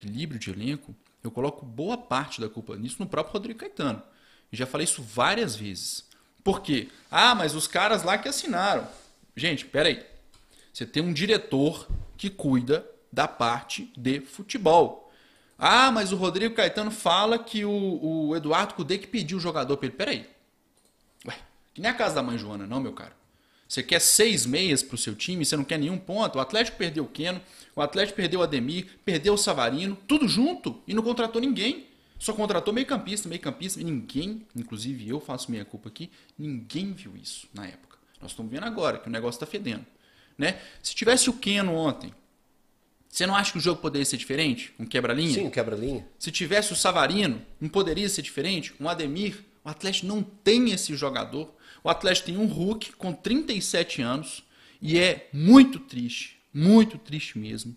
equilíbrio de elenco, eu coloco boa parte da culpa nisso no próprio Rodrigo Caetano. Eu já falei isso várias vezes. Por quê? Ah, mas os caras lá que assinaram. Gente, peraí. Você tem um diretor que cuida da parte de futebol. Ah, mas o Rodrigo Caetano fala que o, o Eduardo Cudê que pediu o jogador para ele. Peraí. Ué, que nem a casa da mãe Joana, não, meu caro. Você quer seis meias para o seu time, você não quer nenhum ponto. O Atlético perdeu o Queno, o Atlético perdeu o Ademir, perdeu o Savarino, tudo junto e não contratou ninguém. Só contratou meio campista, meio campista, e ninguém, inclusive eu faço minha culpa aqui, ninguém viu isso na época. Nós estamos vendo agora que o negócio está fedendo. Né? Se tivesse o Keno ontem, você não acha que o jogo poderia ser diferente? Um quebra-linha? Sim, um quebra-linha. Se tivesse o Savarino, não poderia ser diferente? Um Ademir? O Atlético não tem esse jogador o Atlético tem um Hulk com 37 anos e é muito triste, muito triste mesmo,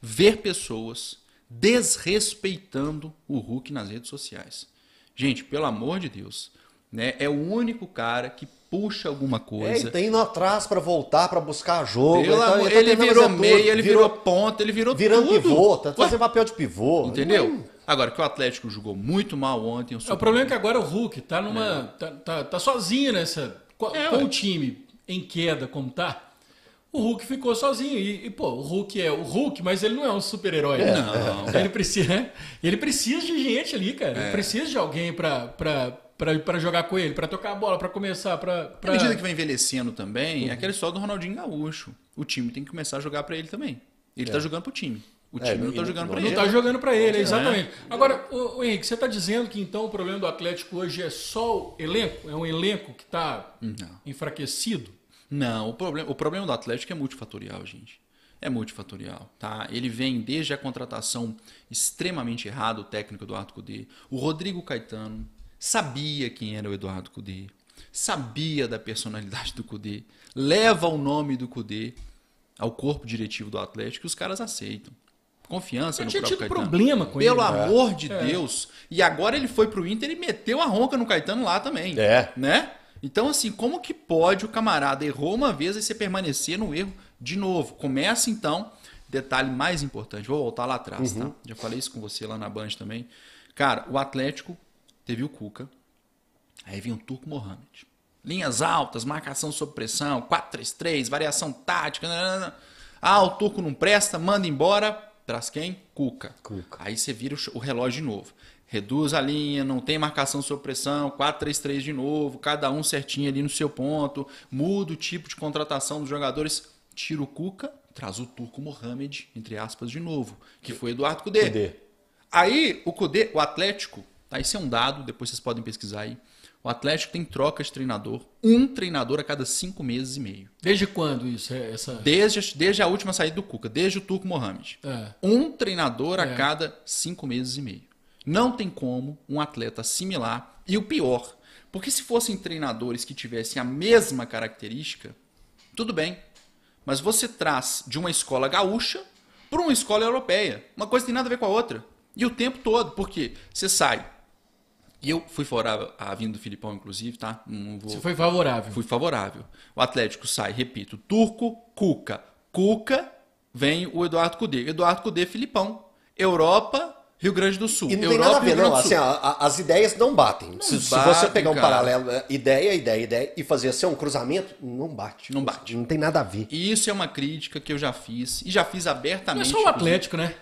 ver pessoas desrespeitando o Hulk nas redes sociais. Gente, pelo amor de Deus, né? É o único cara que puxa alguma é, coisa. Ele tem indo atrás para voltar, para buscar jogo. Pelo então, ele, tá, ele, tá ele virou meia, ele virou, virou, ponta, ele virou virando tudo. Virando pivô, tá fazendo papel de pivô. Entendeu? Hum. Agora, que o Atlético jogou muito mal ontem. O, é, o problema é que agora o Hulk tá numa. É. Tá, tá, tá, sozinho nessa. Com, é, com o time em queda como tá. O Hulk ficou sozinho. E, e, pô, o Hulk é o Hulk, mas ele não é um super-herói. É, não. Ele, precisa, né? ele precisa de gente ali, cara. Ele é. precisa de alguém pra. pra para jogar com ele, para tocar a bola, para começar, para pra... medida que vai envelhecendo também, é uhum. é aquela história do Ronaldinho Gaúcho. O time tem que começar a jogar para ele também. Ele tá é. tá jogando pro time. O time é, não está jogando para ele. Não está jogando para ele, é. exatamente. Agora, o, o Henrique, você está dizendo que então o problema do Atlético hoje é só o elenco? É um elenco que está enfraquecido? Não, o problema, o problema do Atlético é multifatorial, gente é multifatorial, tá? Ele vem desde a contratação extremamente errada o técnico Eduardo Cudê. O Rodrigo Caetano sabia quem era o Eduardo Cudê, sabia da personalidade do Cudê, leva o nome do Cudê ao corpo diretivo do Atlético e os caras aceitam confiança. eu no tinha próprio tido Caetano. problema com Pelo ele. Pelo amor é. de Deus. E agora ele foi pro Inter e meteu a ronca no Caetano lá também. É. Né? Então, assim, como que pode o camarada errou uma vez e você permanecer no erro de novo? Começa então, detalhe mais importante, vou voltar lá atrás, tá? uhum. tá? Já falei isso com você lá na Band também. Cara, o Atlético teve o Cuca, aí vinha o Turco Mohamed. Linhas altas, marcação sob pressão, 4-3-3, variação tática. Ah, o Turco não presta, manda embora, traz quem? Cuca. Cuca. Aí você vira o relógio de novo. Reduz a linha, não tem marcação sob pressão, 4-3-3 de novo, cada um certinho ali no seu ponto, muda o tipo de contratação dos jogadores, tira o Cuca, traz o turco Mohamed, entre aspas, de novo, que foi Eduardo Cudê. Cudê. Aí o Cudê, o Atlético, tá? Isso é um dado, depois vocês podem pesquisar aí. O Atlético tem troca de treinador, um treinador a cada cinco meses e meio. Desde quando isso? É, essa... Desde, desde a última saída do Cuca, desde o Turco Mohamed. É. Um treinador é. a cada cinco meses e meio. Não tem como um atleta assimilar. E o pior, porque se fossem treinadores que tivessem a mesma característica, tudo bem. Mas você traz de uma escola gaúcha para uma escola europeia. Uma coisa tem nada a ver com a outra. E o tempo todo, porque você sai e eu fui favorável à vinda do Filipão, inclusive, tá? Não vou... Você foi favorável? Fui favorável. O Atlético sai, repito, Turco, Cuca. Cuca, vem o Eduardo Cudê. Eduardo Cudê, Filipão. Europa, Rio Grande do Sul. E não Europa, tem nada a ver, não. Assim, a, as ideias não batem. Não se, se, você pegar um cara. paralelo, é, ideia, ideia, ideia, e fazer assim um cruzamento, não bate. Não bate. Não tem nada a ver. E isso é uma crítica que eu já fiz, e já fiz abertamente. Não é só o Atlético, né?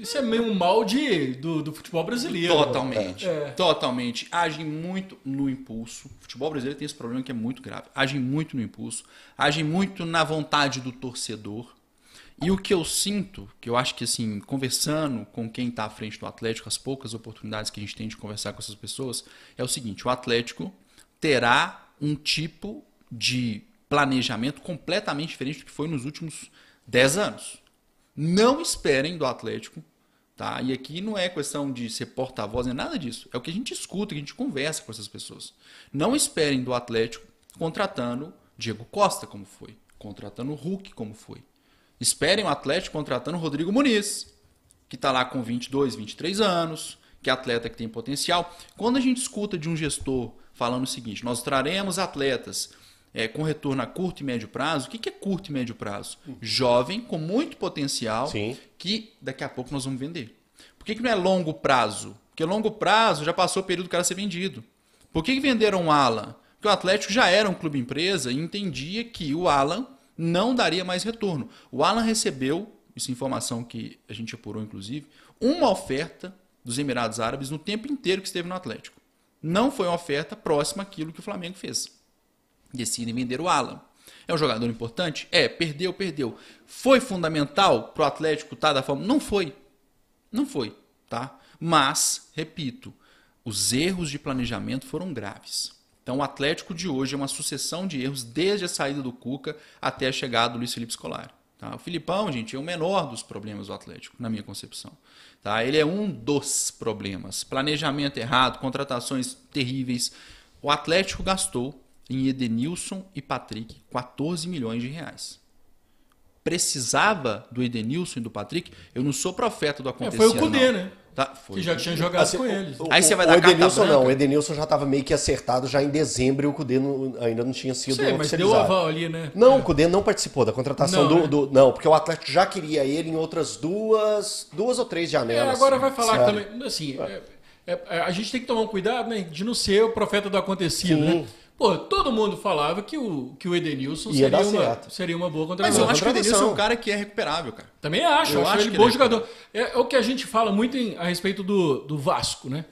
Isso é meio um molde do, do futebol brasileiro. Totalmente. É. Totalmente. Agem muito no impulso. O futebol brasileiro tem esse problema que é muito grave. Agem muito no impulso. Agem muito na vontade do torcedor. E o que eu sinto, que eu acho que assim, conversando com quem está à frente do Atlético, as poucas oportunidades que a gente tem de conversar com essas pessoas, é o seguinte: o Atlético terá um tipo de planejamento completamente diferente do que foi nos últimos 10 anos. Não esperem do Atlético Tá? E aqui não é questão de ser porta-voz, é nada disso. É o que a gente escuta, que a gente conversa com essas pessoas. Não esperem do Atlético contratando Diego Costa, como foi, contratando o Hulk, como foi. Esperem o Atlético contratando o Rodrigo Muniz, que está lá com 22, 23 anos, que é atleta que tem potencial. Quando a gente escuta de um gestor falando o seguinte: nós traremos atletas é, com retorno a curto e médio prazo, o que, que é curto e médio prazo? Jovem, com muito potencial, Sim. que daqui a pouco nós vamos vender. Por que, que não é longo prazo? Porque longo prazo já passou o período do cara ser vendido. Por que, que venderam o Alan? Porque o Atlético já era um clube empresa e entendia que o Alan não daria mais retorno. O Alan recebeu, isso é informação que a gente apurou inclusive, uma oferta dos Emirados Árabes no tempo inteiro que esteve no Atlético. Não foi uma oferta próxima àquilo que o Flamengo fez decidem vender o Alan. É um jogador importante? É, perdeu, perdeu. Foi fundamental para o Atlético estar tá, da forma? Não foi. Não foi, tá? Mas, repito, os erros de planejamento foram graves. Então, o Atlético de hoje é uma sucessão de erros desde a saída do Cuca até a chegada do Luiz Felipe Scolari. Tá? O Filipão, gente, é o menor dos problemas do Atlético, na minha concepção. Tá? Ele é um dos problemas. Problemas. Planejamento errado, contratações terríveis. O Atlético gastou em Edenilson e Patrick 14 milhões de reais. Precisava do Edenilson e do Patrick? Eu não sou profeta do acontecido. É, foi o Cudê, né? Tá, que já tinha jogado assim, com eles. Aí você vai dar o Edenilson não, o Edenilson já estava meio que acertado já em dezembro e o Cudê não, ainda não tinha sido Sei, mas deu aval ali, né? Não, é. o Cudê não participou da contratação não, do, né? do, Não, porque o Atlético já queria ele em outras duas duas ou três janelas. É, agora vai falar sabe? É. também... Assim, é, é, a gente tem que tomar um cuidado né, de não ser o profeta do acontecido, Sim. né? Pô, todo mundo falava que o, que o Edenilson seria uma, seria uma boa contratação. Mas eu acho que o Edenilson é um cara que é recuperável, cara. Também acho, eu acho, acho ele bom é jogador. É, é, o que a gente fala muito em, a respeito do, do Vasco, né?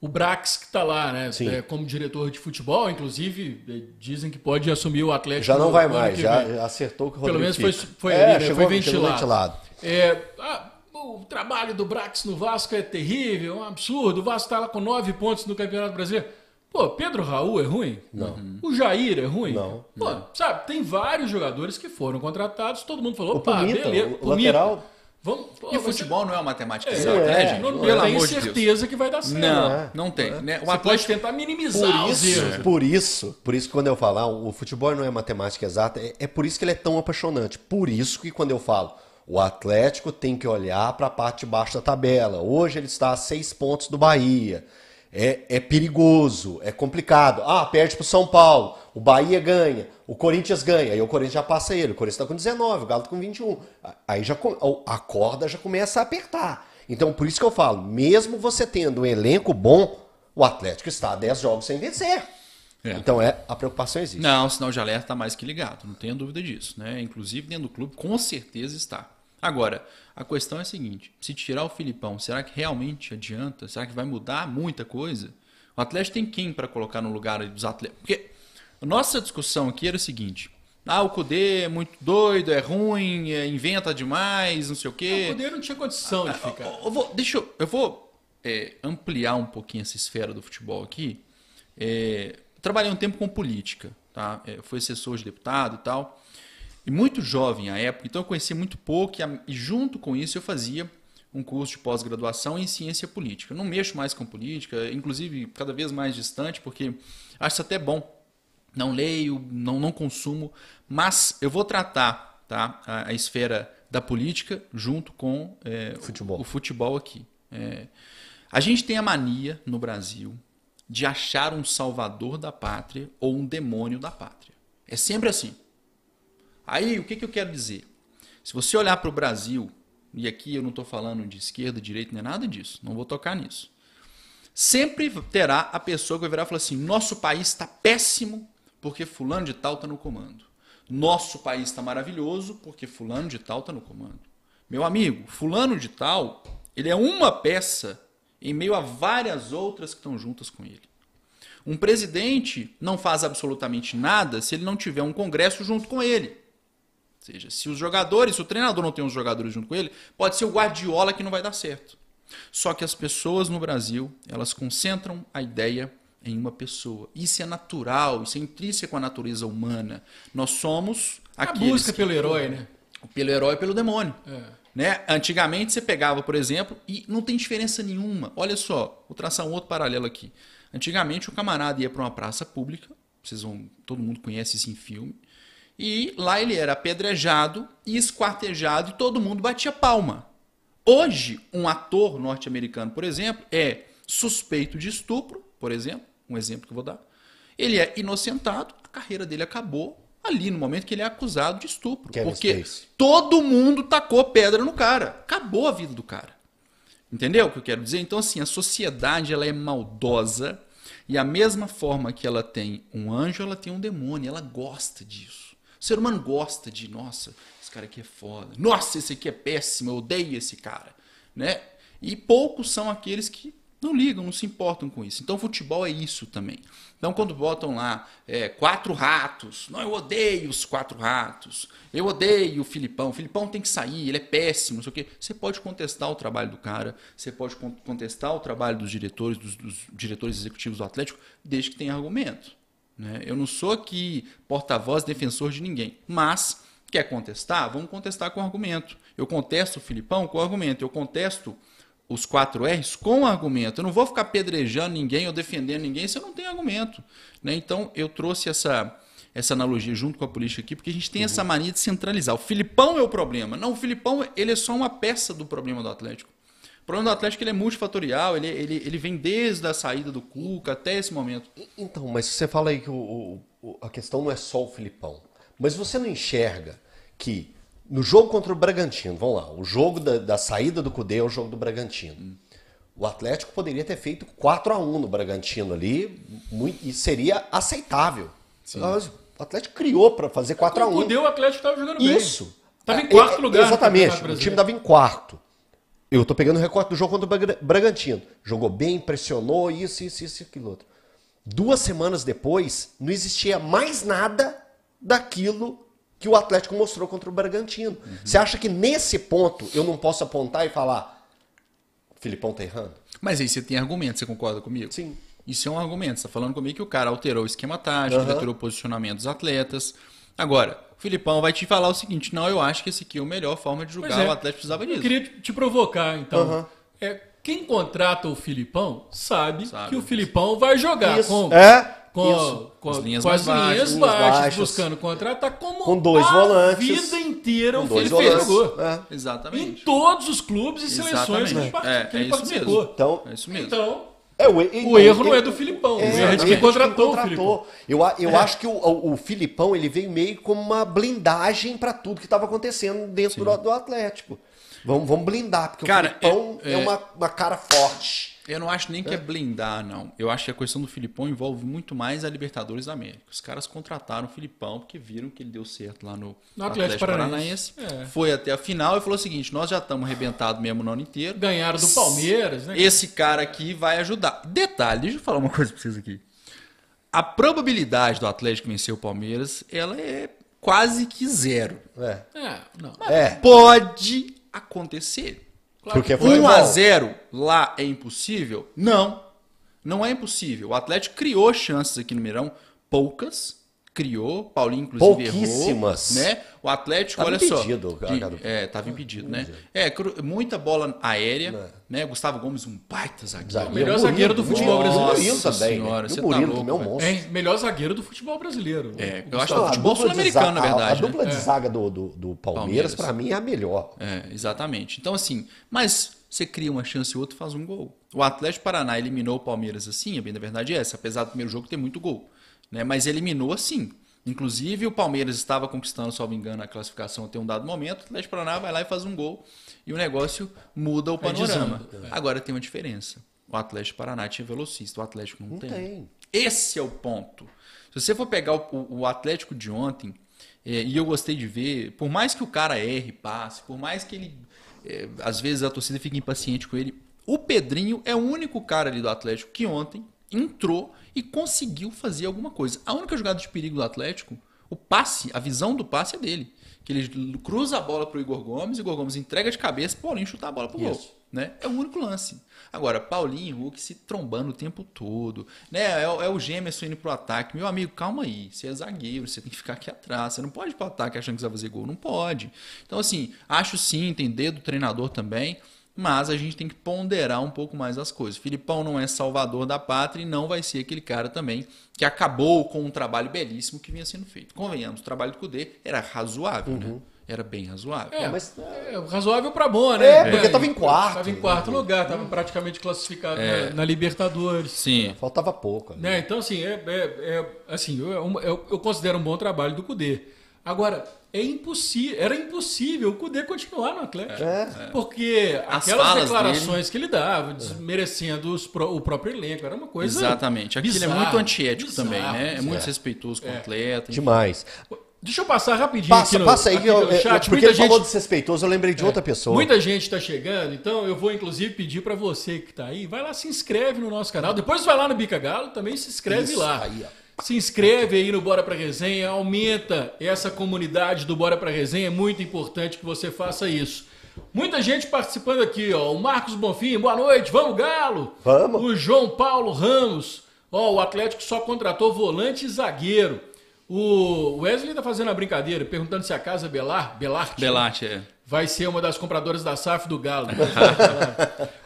O Brax que está lá, né? Sim. É, como diretor de futebol, inclusive, é, dizem que pode assumir o Atlético. Já não vai mais, já acertou que o Rodrigo Pelo menos foi, foi, é, ali, né? chegou, foi ventilado. ventilado. É, a, ah, o trabalho do Brax no Vasco é terrível, é um absurdo. O Vasco está lá com nove pontos no Campeonato Brasileiro. Pô, Pedro Raul é ruim? Não. Uhum. O Jair é ruim? Não. Pô, sabe, tem vários jogadores que foram contratados, todo mundo falou, opa, beleza, o lateral... Vamos, pô, e futebol você... não é uma matemática exata, né, gente? Não, tem certeza que vai dar certo. Não, não, é. não tem. É. Né? O você pode tentar minimizar por os isso, erros. Por isso, por isso que quando eu falar, ah, o futebol não é matemática exata, é, é por isso que ele é tão apaixonante. Por isso que quando eu falo, o Atlético tem que olhar para a parte de baixo da tabela. Hoje ele está a seis pontos do Bahia. É, é perigoso, é complicado. Ah, perde pro São Paulo, o Bahia ganha, o Corinthians ganha, aí o Corinthians já passa ele, o Corinthians tá com 19, o Galo tá com 21. Aí já a corda já começa a apertar. Então por isso que eu falo, mesmo você tendo um elenco bom, o Atlético está a 10 jogos sem vencer. É. Então é, a preocupação existe. Não, o sinal de alerta está mais que ligado, não tenho dúvida disso. Né? Inclusive dentro do clube, com certeza está. Agora, a questão é a seguinte: se tirar o Filipão, será que realmente adianta? Será que vai mudar muita coisa? O Atlético tem quem para colocar no lugar dos atletas? Porque nossa discussão aqui era o seguinte: ah, o Cudê é muito doido, é ruim, é, inventa demais, não sei o quê. o Cudê não tinha condição ah, de ah, ficar. Eu, eu vou, deixa eu, eu vou é, ampliar um pouquinho essa esfera do futebol aqui. É, trabalhei um tempo com política, tá? É, fui assessor de deputado e tal e muito jovem à época, então eu conhecia muito pouco e, junto com isso eu fazia um curso de pós-graduação em ciência política. Eu não mexo mais com política, inclusive cada vez mais distante, porque acho até bom. Não leio, não, não consumo, mas eu vou tratar tá, a, a esfera da política junto com é, futebol. O, o, futebol aqui. É, a gente tem a mania no Brasil de achar um salvador da pátria ou um demônio da pátria. É sempre assim. Aí, o que, que eu quero dizer? Se você olhar para o Brasil, e aqui eu não estou falando de esquerda, direita, nem nada disso, não vou tocar nisso. Sempre terá a pessoa que vai virar e falar assim: nosso país está péssimo porque Fulano de Tal está no comando. Nosso país está maravilhoso porque Fulano de Tal está no comando. Meu amigo, Fulano de Tal, ele é uma peça em meio a várias outras que estão juntas com ele. Um presidente não faz absolutamente nada se ele não tiver um congresso junto com ele seja, se os jogadores, se o treinador não tem os jogadores junto com ele, pode ser o Guardiola que não vai dar certo. Só que as pessoas no Brasil, elas concentram a ideia em uma pessoa. Isso é natural, isso é intrínseco à natureza humana. Nós somos aqueles... A busca pelo herói, né? Pelo herói e pelo demônio. É. Né? Antigamente você pegava, por exemplo, e não tem diferença nenhuma. Olha só, vou traçar um outro paralelo aqui. Antigamente o camarada ia para uma praça pública, vocês vão, todo mundo conhece isso em filme, e lá ele era apedrejado e esquartejado e todo mundo batia palma. Hoje, um ator norte-americano, por exemplo, é suspeito de estupro, por exemplo, um exemplo que eu vou dar. Ele é inocentado, a carreira dele acabou ali no momento que ele é acusado de estupro, Kevin é porque Space. É todo mundo tacou pedra no cara, acabou a vida do cara. Entendeu o que eu quero dizer? Então assim, a sociedade ela é maldosa e a mesma forma que ela tem um anjo, ela tem um demônio, ela gosta disso. O ser humano gosta de, nossa, esse cara aqui é foda. Nossa, esse aqui é péssimo, eu odeio esse cara. Né? E poucos são aqueles que não ligam, não se importam com isso. Então, futebol é isso também. Então, quando botam lá é, quatro ratos, não, eu odeio os quatro ratos, eu odeio o Filipão, o Filipão tem que sair, ele é péssimo, não sei o quê. Você pode contestar o trabalho do cara, você pode contestar o trabalho dos diretores, dos, dos diretores executivos do Atlético, desde que tenha argumento. Né? Eu não sou aqui porta-voz, defensor de ninguém. Mas, quer contestar? Vamos contestar com argumento. Eu contesto o Filipão com argumento. Eu contesto os quatro R's com argumento. Eu não vou ficar pedrejando ninguém ou defendendo ninguém se eu não tenho argumento. Né? Então, eu trouxe essa, essa analogia junto com a política aqui, porque a gente tem uhum. essa mania de centralizar. O Filipão é o problema. Não, o Filipão ele é só uma peça do problema do Atlético problema do Atlético ele é multifatorial, ele, ele, ele vem desde a saída do Cuca até esse momento. Então, mas você fala aí que o, o, a questão não é só o Filipão. Mas você não enxerga que no jogo contra o Bragantino, vamos lá, o jogo da, da saída do Cudê é o jogo do Bragantino. Hum. O Atlético poderia ter feito 4 a 1 no Bragantino ali muito, e seria aceitável. Sim. O Atlético criou para fazer 4 a 1 então, O Cudê, o Atlético estava jogando Isso. bem. Isso. Estava em é, quarto é, lugar. Exatamente, o time estava em quarto. Eu estou pegando o recorte do jogo contra o Bragantino. Jogou bem, pressionou, isso, isso, isso aquilo outro. Duas semanas depois, não existia mais nada daquilo que o Atlético mostrou contra o Bragantino. Uhum. Você acha que nesse ponto eu não posso apontar e falar, Filipão tá errando? Mas aí você tem argumento, você concorda comigo? Sim. Isso é um argumento. Você tá falando comigo que o cara alterou o esquema tático, uhum. alterou o posicionamento dos atletas. Agora, Filipão vai te falar o seguinte: não, eu acho que esse aqui é a melhor forma de julgar. É, o Atlético precisava disso. Eu queria te provocar, então. Uhum. É, quem contrata o Filipão sabe, sabe, que o Filipão vai jogar isso. com. É? Com, isso. com, as linhas, com as baixas, linhas baixas, baixas, buscando contratar como com dois a volantes, vida inteira com o Felipe É. Exatamente. Em todos os clubes e seleções que, ele participou. É, é então, é isso mesmo. Então, é, o, ele, o erro ele, não é do Filipão. É, o é de quem contratou, contratou, o Filipão. Eu, eu é. acho que o, o, o, Filipão ele veio meio como uma blindagem para tudo que estava acontecendo dentro do, do, Atlético. Vamos, vamos blindar, porque cara, o Filipão é, é, é, uma, uma cara forte. Eu não acho nem que é, é blindar, não. Eu acho que a questão do Filipão envolve muito mais a Libertadores da América. Os caras contrataram o Filipão porque viram que ele deu certo lá no, no Atlético, Atlético Paranaense. É. Foi até a final e falou o seguinte: nós já estamos arrebentados mesmo no ano inteiro. Ganharam do Palmeiras, né? Esse cara aqui vai ajudar. Detalhe, deixa eu falar uma coisa pra vocês aqui. A probabilidade do Atlético vencer o Palmeiras, ela é quase que zero. É. É, não. Mas é. pode acontecer. Claro. Porque 1 é a 0 lá é impossível? Não. Não é impossível. O Atlético criou chances aqui no Mirão, poucas, criou, Paulinho inclusive Pouquíssimas. errou, né? O Atlético, tava olha impedido, só, cara, é, tava impedido, né? É, muita bola aérea, né. né? Gustavo Gomes um baita zagueiro, zagueiro melhor Murilo, zagueiro do futebol Murilo, brasileiro. Nossa também, né? senhora, né? você Murilo, tá louco, meu monstro. É, melhor zagueiro do futebol brasileiro. É, eu acho que o futebol sul-americano, na verdade. A, a dupla né? de é. zaga do, do, do Palmeiras, para mim é a melhor. É, exatamente. Então assim, mas você cria uma chance e outro faz um gol. O Atlético Paraná eliminou o Palmeiras assim, a bem da verdade é essa, apesar do primeiro jogo ter muito gol né? mas eliminou sim. Inclusive o Palmeiras estava conquistando, salvo engano, a classificação até um dado momento, o Atlético Paraná vai lá e faz um gol e o negócio muda o panorama. É desanda, Agora tem uma diferença. O Atlético Paraná tinha é velocista, o Atlético não, não tem. tem. Esse é o ponto. Se você for pegar o, o Atlético de ontem, é, e eu gostei de ver, por mais que o cara erre, passe, por mais que ele. É, às vezes a torcida fique impaciente com ele. O Pedrinho é o único cara ali do Atlético que ontem entrou e conseguiu fazer alguma coisa. A única jogada de perigo do Atlético, o passe, a visão do passe é dele. Que ele cruza a bola para o Igor Gomes, Igor Gomes entrega de cabeça, Paulinho chuta a bola para o gol. Né? É o único lance. Agora, Paulinho e Hulk se trombando o tempo todo. Né? É, é o gêmeo indo pro ataque. Meu amigo, calma aí. Você é zagueiro, você tem que ficar aqui atrás. Você não pode ir pro ataque achando que você vai fazer gol. Não pode. Então, assim, acho sim, entender do treinador também mas a gente tem que ponderar um pouco mais as coisas. Filipão não é salvador da pátria e não vai ser aquele cara também que acabou com um trabalho belíssimo que vinha sendo feito. Convenhamos, o trabalho do Cudê era razoável, né? uhum. né? Era bem razoável. É, é mas é, é razoável para bom, né? É, é porque estava em quarto. Estava em quarto lugar, estava praticamente classificado é. na, né, na, Libertadores. Sim. Faltava pouco. Né? Então, assim, é, assim eu, eu, eu, considero um bom trabalho do Cudê. Agora, é impossível, era impossível o Cudê continuar no Atlético. É, é. porque aquelas declarações dele... que ele dava, desmerecendo é. pro, o próprio elenco, era uma coisa. Exatamente. Aquilo bizarro, é muito antiético bizarro, também, né? Bizarro. É muito desrespeitoso com o é. atleta. Demais. Deixa eu passar rapidinho passa, aqui no, passa aí, aqui no chat. porque muita ele gente, falou desrespeitoso, eu lembrei de é, outra pessoa. Muita gente está chegando, então eu vou inclusive pedir para você que está aí, vai lá, se inscreve no nosso canal. Depois vai lá no Bica Galo, também se inscreve Isso, lá. Aí, ó. Se inscreve aí no Bora Pra Resenha, aumenta essa comunidade do Bora Pra Resenha, é muito importante que você faça isso. Muita gente participando aqui, ó. O Marcos Bonfim, boa noite, vamos Galo! Vamos! O João Paulo Ramos, ó, o Atlético só contratou volante e zagueiro. O Wesley tá fazendo a brincadeira, perguntando se a casa Belar, Belarte, Belarte é. vai ser uma das compradoras da SAF do Galo.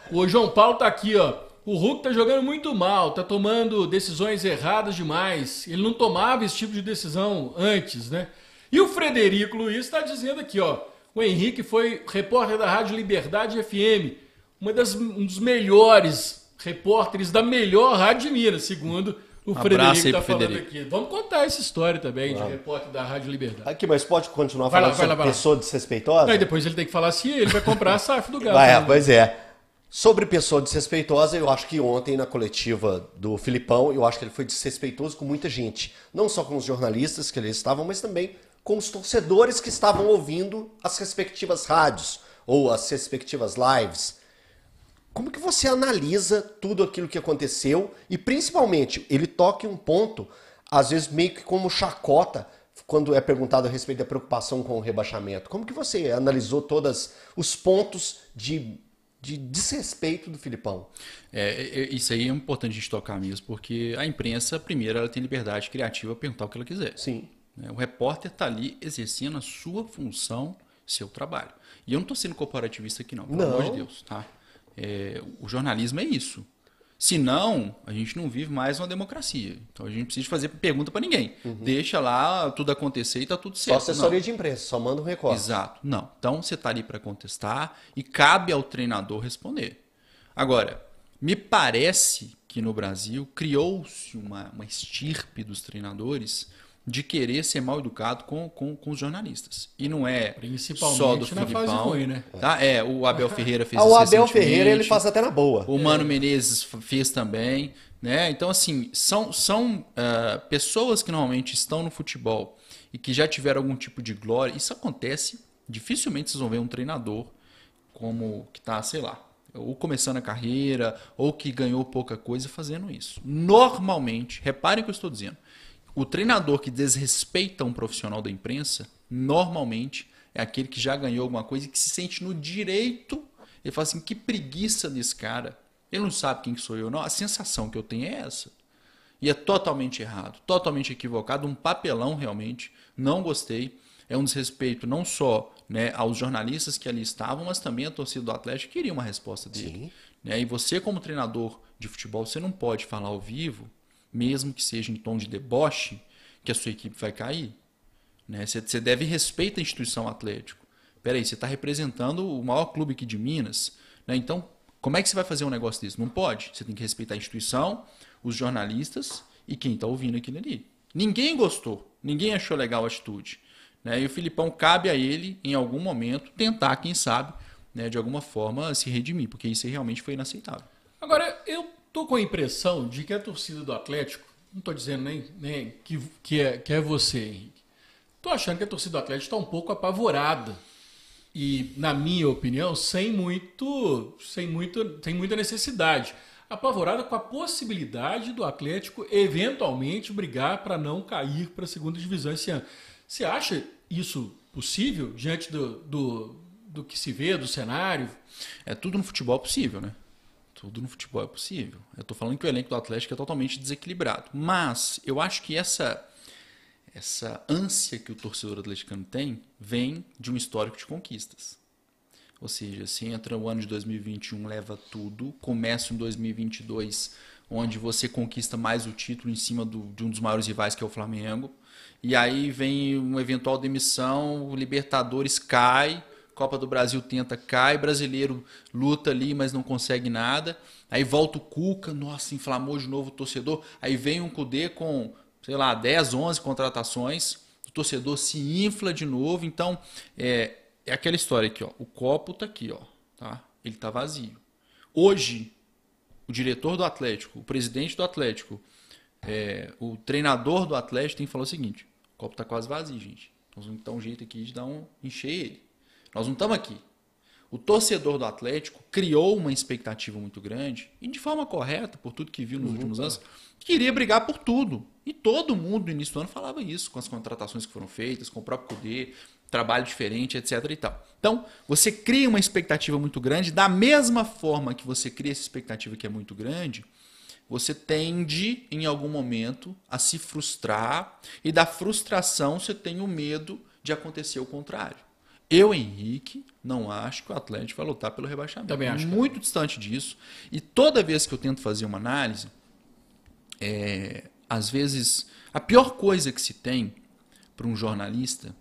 o João Paulo tá aqui, ó. O Hulk tá jogando muito mal, tá tomando decisões erradas demais. Ele não tomava esse tipo de decisão antes, né? E o Frederico Luiz está dizendo aqui, ó. O Henrique foi repórter da Rádio Liberdade FM, uma das, um dos melhores repórteres da melhor rádio mira, Minas, segundo o um Frederico está falando Frederico. aqui. Vamos contar essa história também claro. de repórter da Rádio Liberdade. Aqui, mas pode continuar vai falando lá, sobre lá, pessoa desrespeitosa? Aí depois ele tem que falar se assim, ele vai comprar a SAF do Galo. Vai, né? pois é. Sobre pessoa desrespeitosa, eu acho que ontem na coletiva do Filipão, eu acho que ele foi desrespeitoso com muita gente. Não só com os jornalistas que ali estavam, mas também com os torcedores que estavam ouvindo as respectivas rádios ou as respectivas lives. Como que você analisa tudo aquilo que aconteceu e principalmente ele toca um ponto, às vezes meio que como chacota, quando é perguntado a respeito da preocupação com o rebaixamento. Como que você analisou todos os pontos de de desrespeito do Filipão. É, é, é isso aí é importante a gente tocar mesmo, porque a imprensa, primeiro, ela tem liberdade criativa para perguntar o que ela quiser. Sim. Né? O repórter está ali exercendo a sua função, seu trabalho. E eu não estou sendo corporativista aqui não, pelo não. amor de Deus, tá? É, o jornalismo é isso. Senão, a gente não vive mais uma democracia. Então a gente precisa fazer pergunta para ninguém. Uhum. Deixa lá tudo acontecer e tá tudo certo. Só assessoria não. de imprensa, só manda um recorte. Exato. Não. Então você tá ali para contestar e cabe ao treinador responder. Agora, me parece que no Brasil criou-se uma, uma estirpe dos treinadores de querer ser mal educado com, com, com os jornalistas. E não é Principalmente só do na Filipão. Fase ruim, né? tá? É, o Abel Ferreira fez ah, isso. O Abel Ferreira ele faz até na boa. O Mano é. Menezes fez também. Né? Então, assim, são, são uh, pessoas que normalmente estão no futebol e que já tiveram algum tipo de glória. Isso acontece. Dificilmente vocês vão ver um treinador como que está, sei lá, ou começando a carreira, ou que ganhou pouca coisa fazendo isso. Normalmente, reparem o que eu estou dizendo. O treinador que desrespeita um profissional da imprensa, normalmente, é aquele que já ganhou alguma coisa e que se sente no direito. Ele fala assim: que preguiça desse cara. Ele não sabe quem sou eu, não. A sensação que eu tenho é essa. E é totalmente errado, totalmente equivocado, um papelão realmente. Não gostei. É um desrespeito não só né, aos jornalistas que ali estavam, mas também a torcida do Atlético queria uma resposta dele. Né? E você, como treinador de futebol, você não pode falar ao vivo mesmo que seja em tom de deboche, que a sua equipe vai cair. Né? Você, deve respeitar a instituição Atlético. Peraí, você está representando o maior clube aqui de Minas. Né? Então, como é que você vai fazer um negócio desse? Não pode. Você tem que respeitar a instituição, os jornalistas e quem está ouvindo aquilo ali. Ninguém gostou, ninguém achou legal a atitude. Né? E o Filipão cabe a ele, em algum momento, tentar, quem sabe, né, de alguma forma se redimir, porque isso realmente foi inaceitável. Agora, eu Estou com a impressão de que a torcida do Atlético, não estou dizendo nem, nem que, que, é, que é você, Henrique, estou achando que a torcida do Atlético está um pouco apavorada. E, na minha opinião, sem muito, sem muito, tem muita necessidade. Apavorada com a possibilidade do Atlético eventualmente brigar para não cair para a segunda divisão esse ano. Você acha isso possível diante do, do, do que se vê, do cenário? É tudo no futebol possível, né? Tudo no futebol é possível. Eu estou falando que o elenco do Atlético é totalmente desequilibrado. Mas eu acho que essa essa ânsia que o torcedor atleticano tem vem de um histórico de conquistas. Ou seja, se entra o ano de 2021, leva tudo, começa em 2022, onde você conquista mais o título em cima do, de um dos maiores rivais, que é o Flamengo, e aí vem uma eventual demissão, o Libertadores cai, Copa do Brasil tenta, cai, brasileiro luta ali, mas não consegue nada. Aí volta o Cuca, nossa, inflamou de novo o torcedor. Aí vem um Cudê com, sei lá, 10, 11 contratações. O torcedor se infla de novo. Então, é, é aquela história aqui, ó. O copo tá aqui, ó, tá? Ele tá vazio. Hoje, o diretor do Atlético, o presidente do Atlético, é, o treinador do Atlético tem que falar o seguinte: o copo tá quase vazio, gente. Nós vamos dar um jeito aqui de dar um encher ele. Nós não estamos aqui. O torcedor do Atlético criou uma expectativa muito grande, e de forma correta, por tudo que viu nos uhum, últimos anos, queria brigar por tudo. E todo mundo no início do ano falava isso, com as contratações que foram feitas, com o próprio poder, trabalho diferente, etc. e tal. Então, você cria uma expectativa muito grande, da mesma forma que você cria essa expectativa que é muito grande, você tende, em algum momento, a se frustrar, e da frustração você tem o medo de acontecer o contrário. Eu, Henrique, não acho que o Atlético vai lutar pelo rebaixamento. Também acho. Muito distante disso. E toda vez que eu tento fazer uma análise, é, às vezes, a pior coisa que se tem para um jornalista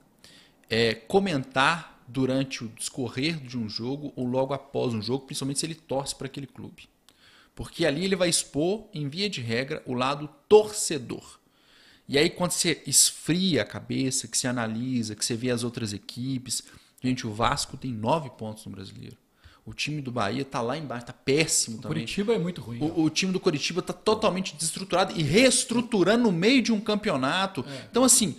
é comentar durante o discorrer de um jogo ou logo após um jogo, principalmente se ele torce para aquele clube. Porque ali ele vai expor, em via de regra, o lado torcedor. E aí, quando você esfria a cabeça, que você analisa, que você vê as outras equipes. Gente, o Vasco tem nove pontos no brasileiro. O time do Bahia tá lá embaixo, tá péssimo também. o Curitiba é muito ruim. O, o, time do Curitiba tá totalmente desestruturado e reestruturando no meio de um campeonato. É. Então, assim,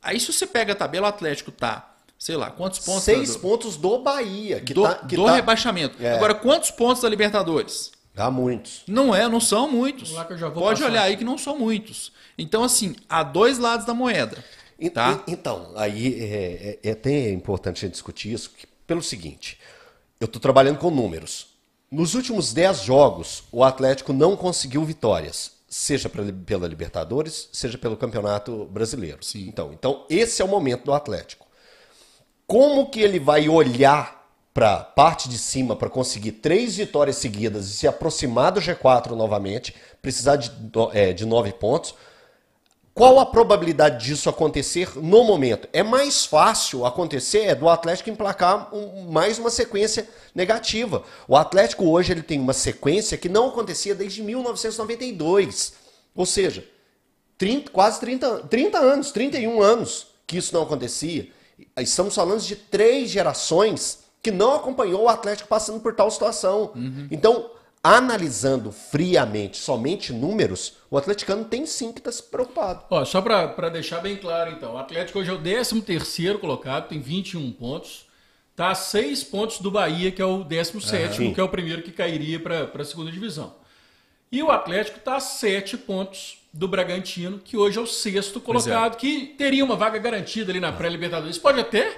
aí se você pega a tabela, o Atlético tá, sei lá, quantos pontos? Seis do... pontos do Bahia. Que do, tá, que do tá... rebaixamento. É. Agora, quantos pontos da Libertadores? Há muitos. Não é, não são muitos. Pode olhar aí que não são muitos. Então, assim, há dois lados da moeda. tá? então, aí é, é, é até importante a gente discutir isso pelo seguinte: eu estou trabalhando com números. Nos últimos 10 jogos, o Atlético não conseguiu vitórias, seja pela Libertadores, seja pelo Campeonato Brasileiro. Sim. Então, então, esse é o momento do Atlético. Como que ele vai olhar para parte de cima para conseguir três vitórias seguidas e se aproximar do G4 novamente, precisar de, é, de nove pontos. Qual a probabilidade disso acontecer no momento? É mais fácil acontecer é do Atlético emplacar um, mais uma sequência negativa. O Atlético hoje ele tem uma sequência que não acontecia desde 1992. Ou seja, 30, quase 30, 30 anos, 31 anos que isso não acontecia. Estamos falando de três gerações que não acompanhou o Atlético passando por tal situação. Uhum. Então, analisando friamente somente números, o atleticano tem sim que estar tá se preocupado. Ó, só para deixar bem claro, então, o Atlético hoje é o 13 terceiro colocado, tem 21 pontos, está a 6 pontos do Bahia, que é o 17º, ah, que é o primeiro que cairia para a segunda divisão. E o Atlético está a 7 pontos do Bragantino, que hoje é o sexto é. colocado, é. que teria uma vaga garantida ali na ah. pré-Libertadores. Pode até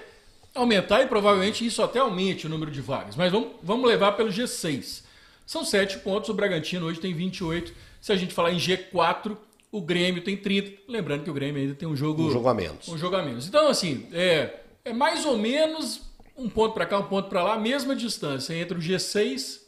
aumentar e provavelmente isso até aumente o número de vagas. Mas vamos, vamos levar pelo G6. São sete pontos, o Bragantino hoje tem 28. Se a gente falar em G4, o Grêmio tem 30. Lembrando que o Grêmio ainda tem um jogo. Um jogo a menos. Um jogo a menos. Então, assim, é, é mais ou menos um ponto para cá, um ponto para lá, a mesma distância entre o G6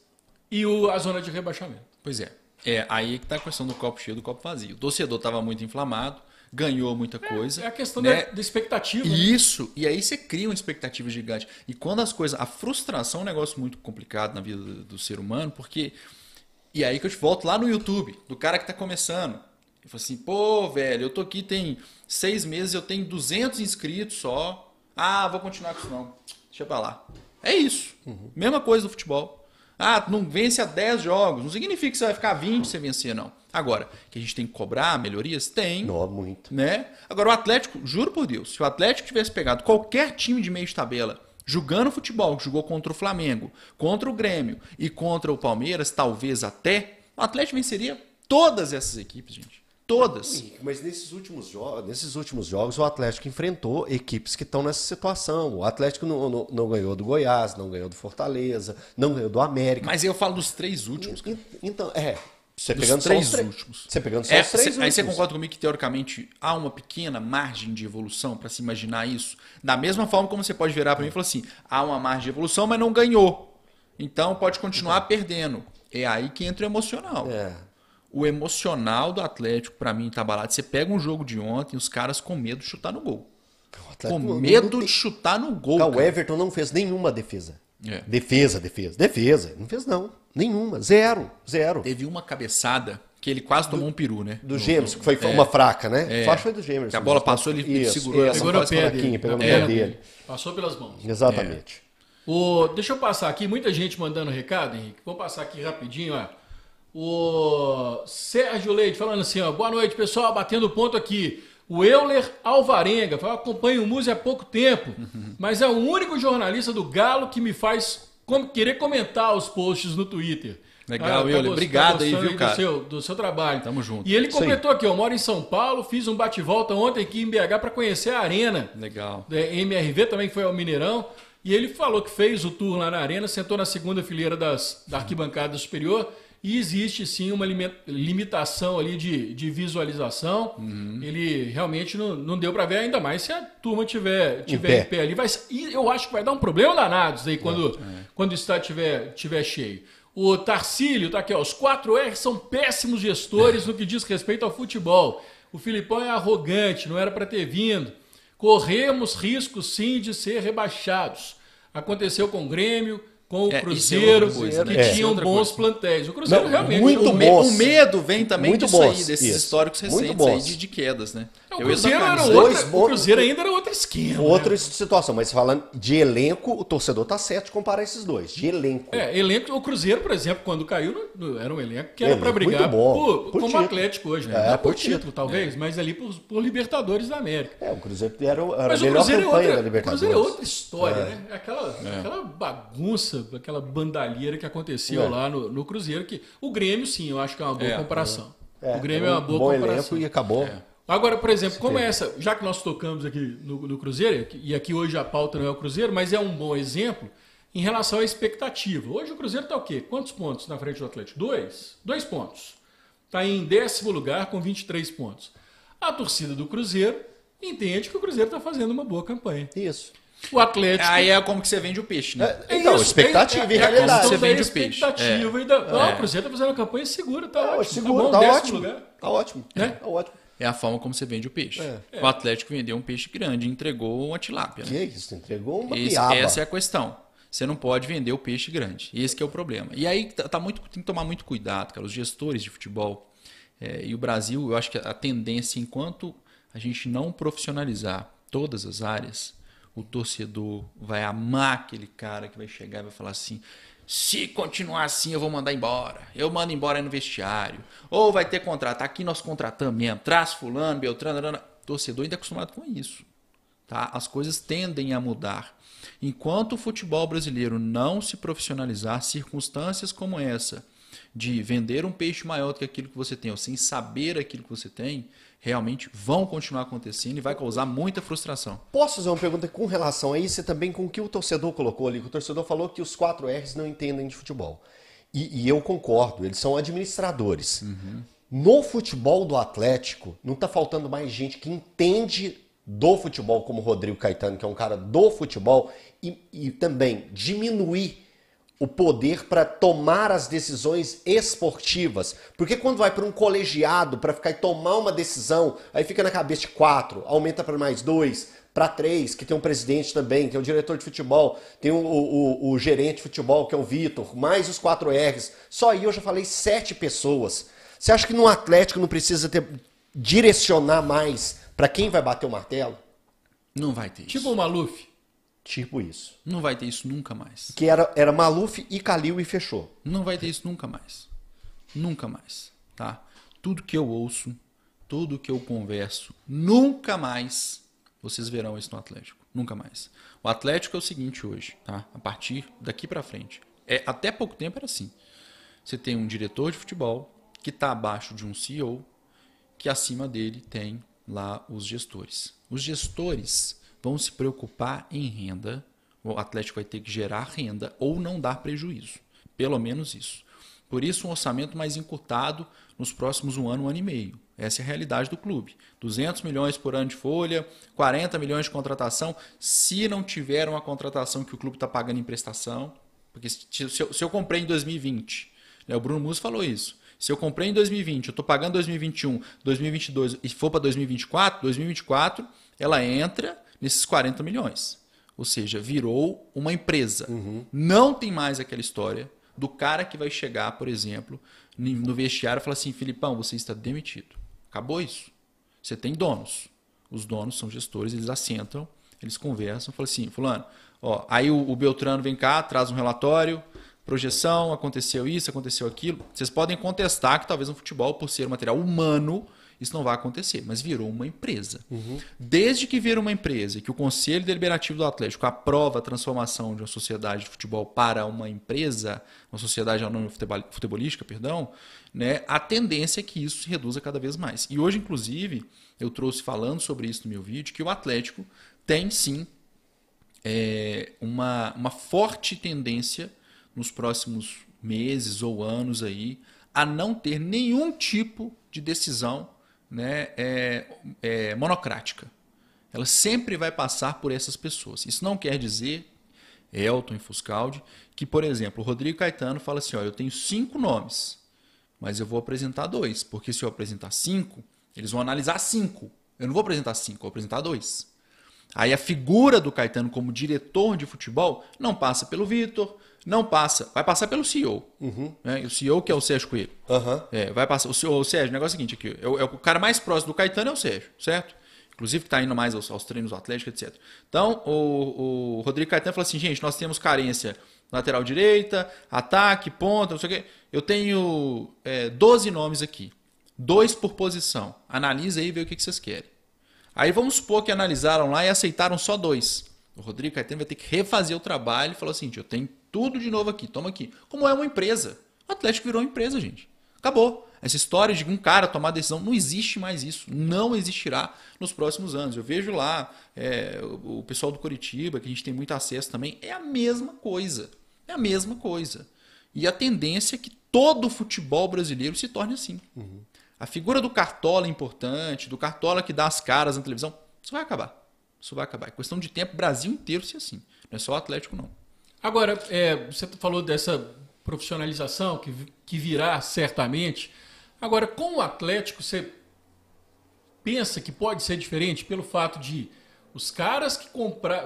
e o, a zona de rebaixamento. Pois é. É aí que está a questão do copo cheio do copo vazio. O torcedor estava muito inflamado, ganhou muita é, coisa. É, é a questão né? da, da expectativa. Né? Isso, né? e aí você cria uma expectativa gigante. E quando as coisas. A frustração é um negócio muito complicado na vida do, do ser humano, porque. E aí que eu te volto lá no YouTube, do cara que está começando. Eu falo assim, pô, velho, eu tô aqui tem seis meses, eu tenho 200 inscritos só. Ah, vou continuar com isso não. Deixa pra lá. É isso. Uhum. Mesma coisa do futebol. Ah, não vence a 10 jogos. Não significa que você vai ficar 20 se vencer, não. Agora, que a gente tem que cobrar melhorias? Tem. Não, muito. Né? Agora, o Atlético, juro por Deus, se o Atlético tivesse pegado qualquer time de meio de tabela jogando futebol, que jogou contra o Flamengo, contra o Grêmio e contra o Palmeiras, talvez até, o Atlético venceria todas essas equipes, gente. Todas. Mas nesses últimos, jogos, nesses últimos jogos, o Atlético enfrentou equipes que estão nessa situação. O Atlético não, não, não, ganhou do Goiás, não ganhou do Fortaleza, não ganhou do América. Mas eu falo dos três últimos. Então, é, você é pegando três últimos. Você é pegando só é, os três cê, últimos. Aí você concorda comigo que, teoricamente, há uma pequena margem de evolução para se imaginar isso? Da mesma forma como você pode virar para mim e falar assim, há uma margem de evolução, mas não ganhou. Então pode continuar então, perdendo. É aí que entra o emocional. É. O emocional do Atlético, para mim, tá balado. Você pega um jogo de ontem, os caras com medo de chutar no gol. Com medo de chutar no gol. Tá, o Everton não fez nenhuma defesa. É. Defesa, defesa, defesa. Não fez não. Nenhuma. Zero. Zero. Teve uma cabeçada que ele quase tomou do, um peru, né? Do Gêmeos, que foi é, uma fraca, né? É, Acho foi do Gêmeos. A bola tá? passou, ele, ele segurou. Isso, pegou na pé dele. Pegou no é. dele. Passou pelas mãos. Exatamente. É. O, deixa eu passar aqui, muita gente mandando recado, Henrique. Vou passar aqui rapidinho, ó. O Sérgio Leite falando assim, ó, boa noite, pessoal, batendo ponto aqui. O Euler Alvarenga, eu acompanho o Muse há pouco tempo, mas é o único jornalista do Galo que me faz querer comentar os posts no Twitter. Legal, ah, tá Euler. Obrigado tá aí, viu, cara? Do seu, do seu trabalho. Tamo junto. E ele completou aqui, eu moro em São Paulo, fiz um bate-volta ontem aqui em BH para conhecer a Arena. Legal. É, MRV também foi ao Mineirão. E ele falou que fez o tour lá na Arena, sentou na segunda fileira das, da arquibancada superior e existe sim uma limitação ali de, de visualização. Uhum. Ele realmente não, não deu para ver, ainda mais se a turma tiver, tiver em, pé. ali. Vai, eu acho que vai dar um problema danado aí é, quando, é, é. quando o estádio tiver, tiver cheio. O Tarcílio tá aqui, ó, os 4R são péssimos gestores no que diz respeito ao futebol. O Filipão é arrogante, não era para ter vindo. Corremos risco sim de ser rebaixados. Aconteceu com o Grêmio, com o é, é Cruzeiro, é coisa, que né? tinham é. bons plantéis. O Cruzeiro Não, realmente. Muito o, o medo vem também muito disso bons, aí, desses isso. históricos recentes aí de, de, quedas, né? Não, o, Cruzeiro era outra, o Cruzeiro ainda era né? outra esquema. Outra né? situação, mas falando de elenco, o torcedor tá certo de comparar esses dois. De elenco. É, elenco. O Cruzeiro, por exemplo, quando caiu, era um elenco que era para brigar por, por, como o Atlético hoje, né? É, Não por título, título talvez, é. mas ali por, por, Libertadores da América. É, o Cruzeiro era, era mas a melhor é campanha da Libertadores. O Cruzeiro é outra história, né? Aquela, aquela bagunça daquela aquela bandalheira que aconteceu é. lá no, no, Cruzeiro, que o Grêmio, sim, eu acho que é uma boa é, comparação. É. o Grêmio é, é uma boa um bom comparação. e acabou. É. Agora, por exemplo, como é essa, já que nós tocamos aqui no, no, Cruzeiro, e aqui hoje a pauta não é o Cruzeiro, mas é um bom exemplo em relação à expectativa. Hoje o Cruzeiro está o quê? Quantos pontos na frente do Atlético? Dois? Dois pontos. Está em décimo lugar com 23 pontos. A torcida do Cruzeiro entende que o Cruzeiro está fazendo uma boa campanha. Isso. O Atlético. Aí é como que você vende o peixe, né? É, é então, Isso, é expectativa tem, é, e realidade. Você vende o peixe. Expectativa é. da, é. O Cruzeiro tá fazendo uma campanha segura, tá é, ótimo. tá, tá ótimo. Tá ótimo. Né? Tá ótimo. É a forma como você vende o peixe. O Atlético vendeu um peixe grande, entregou uma tilápia. Né? Que isso? Entregou uma Esse, piaba. Essa é a questão. Você não pode vender o peixe grande. Esse que é o problema. E aí tá, tá muito, tem que tomar muito cuidado, cara. Os gestores de futebol e o Brasil, eu acho que a tendência, enquanto a gente não profissionalizar todas as áreas, o torcedor vai amar aquele cara que vai chegar e vai falar assim: se continuar assim, eu vou mandar embora. Eu mando embora aí no vestiário. Ou vai ter contrato. Aqui nós contratamos mesmo. Traz Fulano, Beltrano. Arana. Torcedor ainda é acostumado com isso. Tá? As coisas tendem a mudar. Enquanto o futebol brasileiro não se profissionalizar, circunstâncias como essa de vender um peixe maior do que aquilo que você tem, ou sem saber aquilo que você tem, realmente vão continuar acontecendo e vai causar muita frustração. Posso fazer uma pergunta com relação a isso e também com o que o torcedor colocou ali? O torcedor falou que os quatro R's não entendem de futebol. E, e eu concordo, eles são administradores. Uhum. No futebol do Atlético, não está faltando mais gente que entende do futebol, como o Rodrigo Caetano, que é um cara do futebol, e, e também diminuir o poder para tomar as decisões esportivas. Porque quando vai para um colegiado para ficar e tomar uma decisão, aí fica na cabeça de quatro, aumenta para mais dois, para três, que tem um presidente também, tem é um diretor de futebol, tem o, o, o gerente de futebol, que é o Vitor, mais os quatro R's. Só aí eu já falei sete pessoas. Você acha que no Atlético não precisa ter, direcionar mais para quem vai bater o martelo? Não vai ter. Tipo o Maluf. Tipo isso. Não vai ter isso nunca mais. Que era, era Maluf e Calil e fechou. Não vai ter isso nunca mais. Nunca mais. Tá? Tudo que eu ouço, tudo que eu converso, nunca mais vocês verão isso no Atlético. Nunca mais. O Atlético é o seguinte hoje, tá? A partir daqui para frente. É, até pouco tempo era assim. Você tem um diretor de futebol que está abaixo de um CEO, que acima dele tem lá os gestores. Os gestores vão se preocupar em renda. O Atlético vai ter que gerar renda ou não dar prejuízo. Pelo menos isso. Por isso, um orçamento mais encurtado nos próximos um ano, um ano e meio. Essa é a realidade do clube. 200 milhões por ano de folha, 40 milhões de contratação, se não tiver uma contratação que o clube está pagando em prestação. Porque se eu, se eu comprei em 2020, né, o Bruno Musso falou isso. Se eu comprei em 2020, eu estou pagando 2021, 2022 e for para 2024, 2024 ela entra nesses 40 milhões. Ou seja, virou uma empresa. Uhum. Não tem mais aquela história do cara que vai chegar, por exemplo, no vestiário e falar assim: Filipão, você está demitido. Acabou isso. Você tem donos. Os donos são gestores, eles assentam, eles conversam, falam assim: Fulano, ó, aí o, o Beltrano vem cá, traz um relatório, projeção, aconteceu isso, aconteceu aquilo. Vocês podem contestar que talvez um futebol, por ser um material humano, isso não vai acontecer. Mas virou uma empresa. Uhum. Desde que vira uma empresa e que o Conselho Deliberativo do Atlético aprova a transformação de uma sociedade de futebol para uma empresa, uma sociedade anônima futebolística, perdão, né, a tendência é que isso se reduza cada vez mais. E hoje, inclusive, eu trouxe falando sobre isso no meu vídeo, que o Atlético tem sim é, uma, uma forte tendência nos próximos meses ou anos aí a não ter nenhum tipo de decisão né, é, é, monocrática. Ela sempre vai passar por essas pessoas. Isso não quer dizer, Elton e Fuscaldi, que, por exemplo, o Rodrigo Caetano fala assim: ó, eu tenho cinco nomes, mas eu vou apresentar dois, porque se eu apresentar cinco, eles vão analisar cinco. Eu não vou apresentar cinco, vou apresentar dois. Aí a figura do Caetano como diretor de futebol não passa pelo Vitor, não passa, vai passar pelo CEO. Uhum. Né? O CEO que é o Sérgio Coelho. Uhum. É, vai passar. O, CEO, o Sérgio, o negócio é o seguinte: aqui, é o, é o cara mais próximo do Caetano é o Sérgio, certo? inclusive que está indo mais aos, aos, treinos do Atlético, etc. Então, o, o Rodrigo Caetano falou assim, gente, nós temos carência lateral direita, ataque, ponta, não sei o quê. Eu tenho é, 12 nomes aqui, dois por posição. Analisa aí e vê o que, que vocês querem. Aí vamos supor que analisaram lá e aceitaram só dois. O Rodrigo Caetano vai ter que refazer o trabalho e falar assim: eu tenho tudo de novo aqui, toma aqui. Como é uma empresa. O Atlético virou uma empresa, gente. Acabou. Essa história de um cara tomar decisão, não existe mais isso. Não existirá nos próximos anos. Eu vejo lá é, o pessoal do Curitiba, que a gente tem muito acesso também, é a mesma coisa. É a mesma coisa. E a tendência é que todo o futebol brasileiro se torne assim. Uhum. A figura do cartola é importante, do cartola que dá as caras na televisão. Isso vai acabar. Isso vai acabar. É questão de tempo, Brasil inteiro ser assim. Não é só o Atlético, não. Agora, é, você falou dessa profissionalização que, que virá certamente. Agora, com o Atlético, você pensa que pode ser diferente pelo fato de os caras que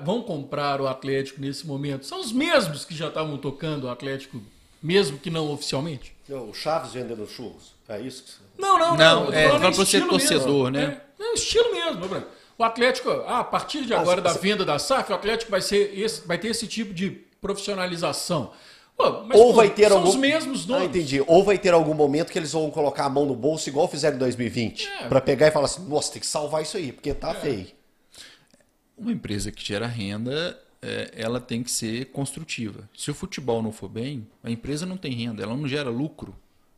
vão comprar o Atlético nesse momento são os mesmos que já estavam tocando o Atlético, mesmo que não oficialmente? O Chaves vendendo churros. É isso que... Tá não, não, não. não é, falando pra você torcedor, mesmo. né? É, é estilo mesmo, Bruno. O Atlético, ah, a partir de ah, agora da venda da SAF, o Atlético vai, ser esse, vai ter esse tipo de profissionalização. Pô, mas, ou pô, vai ter são algum... os mesmos nomes. Ah, entendi. Ou vai ter algum momento que eles vão colocar a mão no bolso, igual fizeram em 2020, é. para pegar e falar assim: nossa, tem que salvar isso aí, porque tá é. feio. Uma empresa que gera renda, é, ela tem que ser construtiva. Se o futebol não for bem, a empresa não tem renda, ela não gera lucro.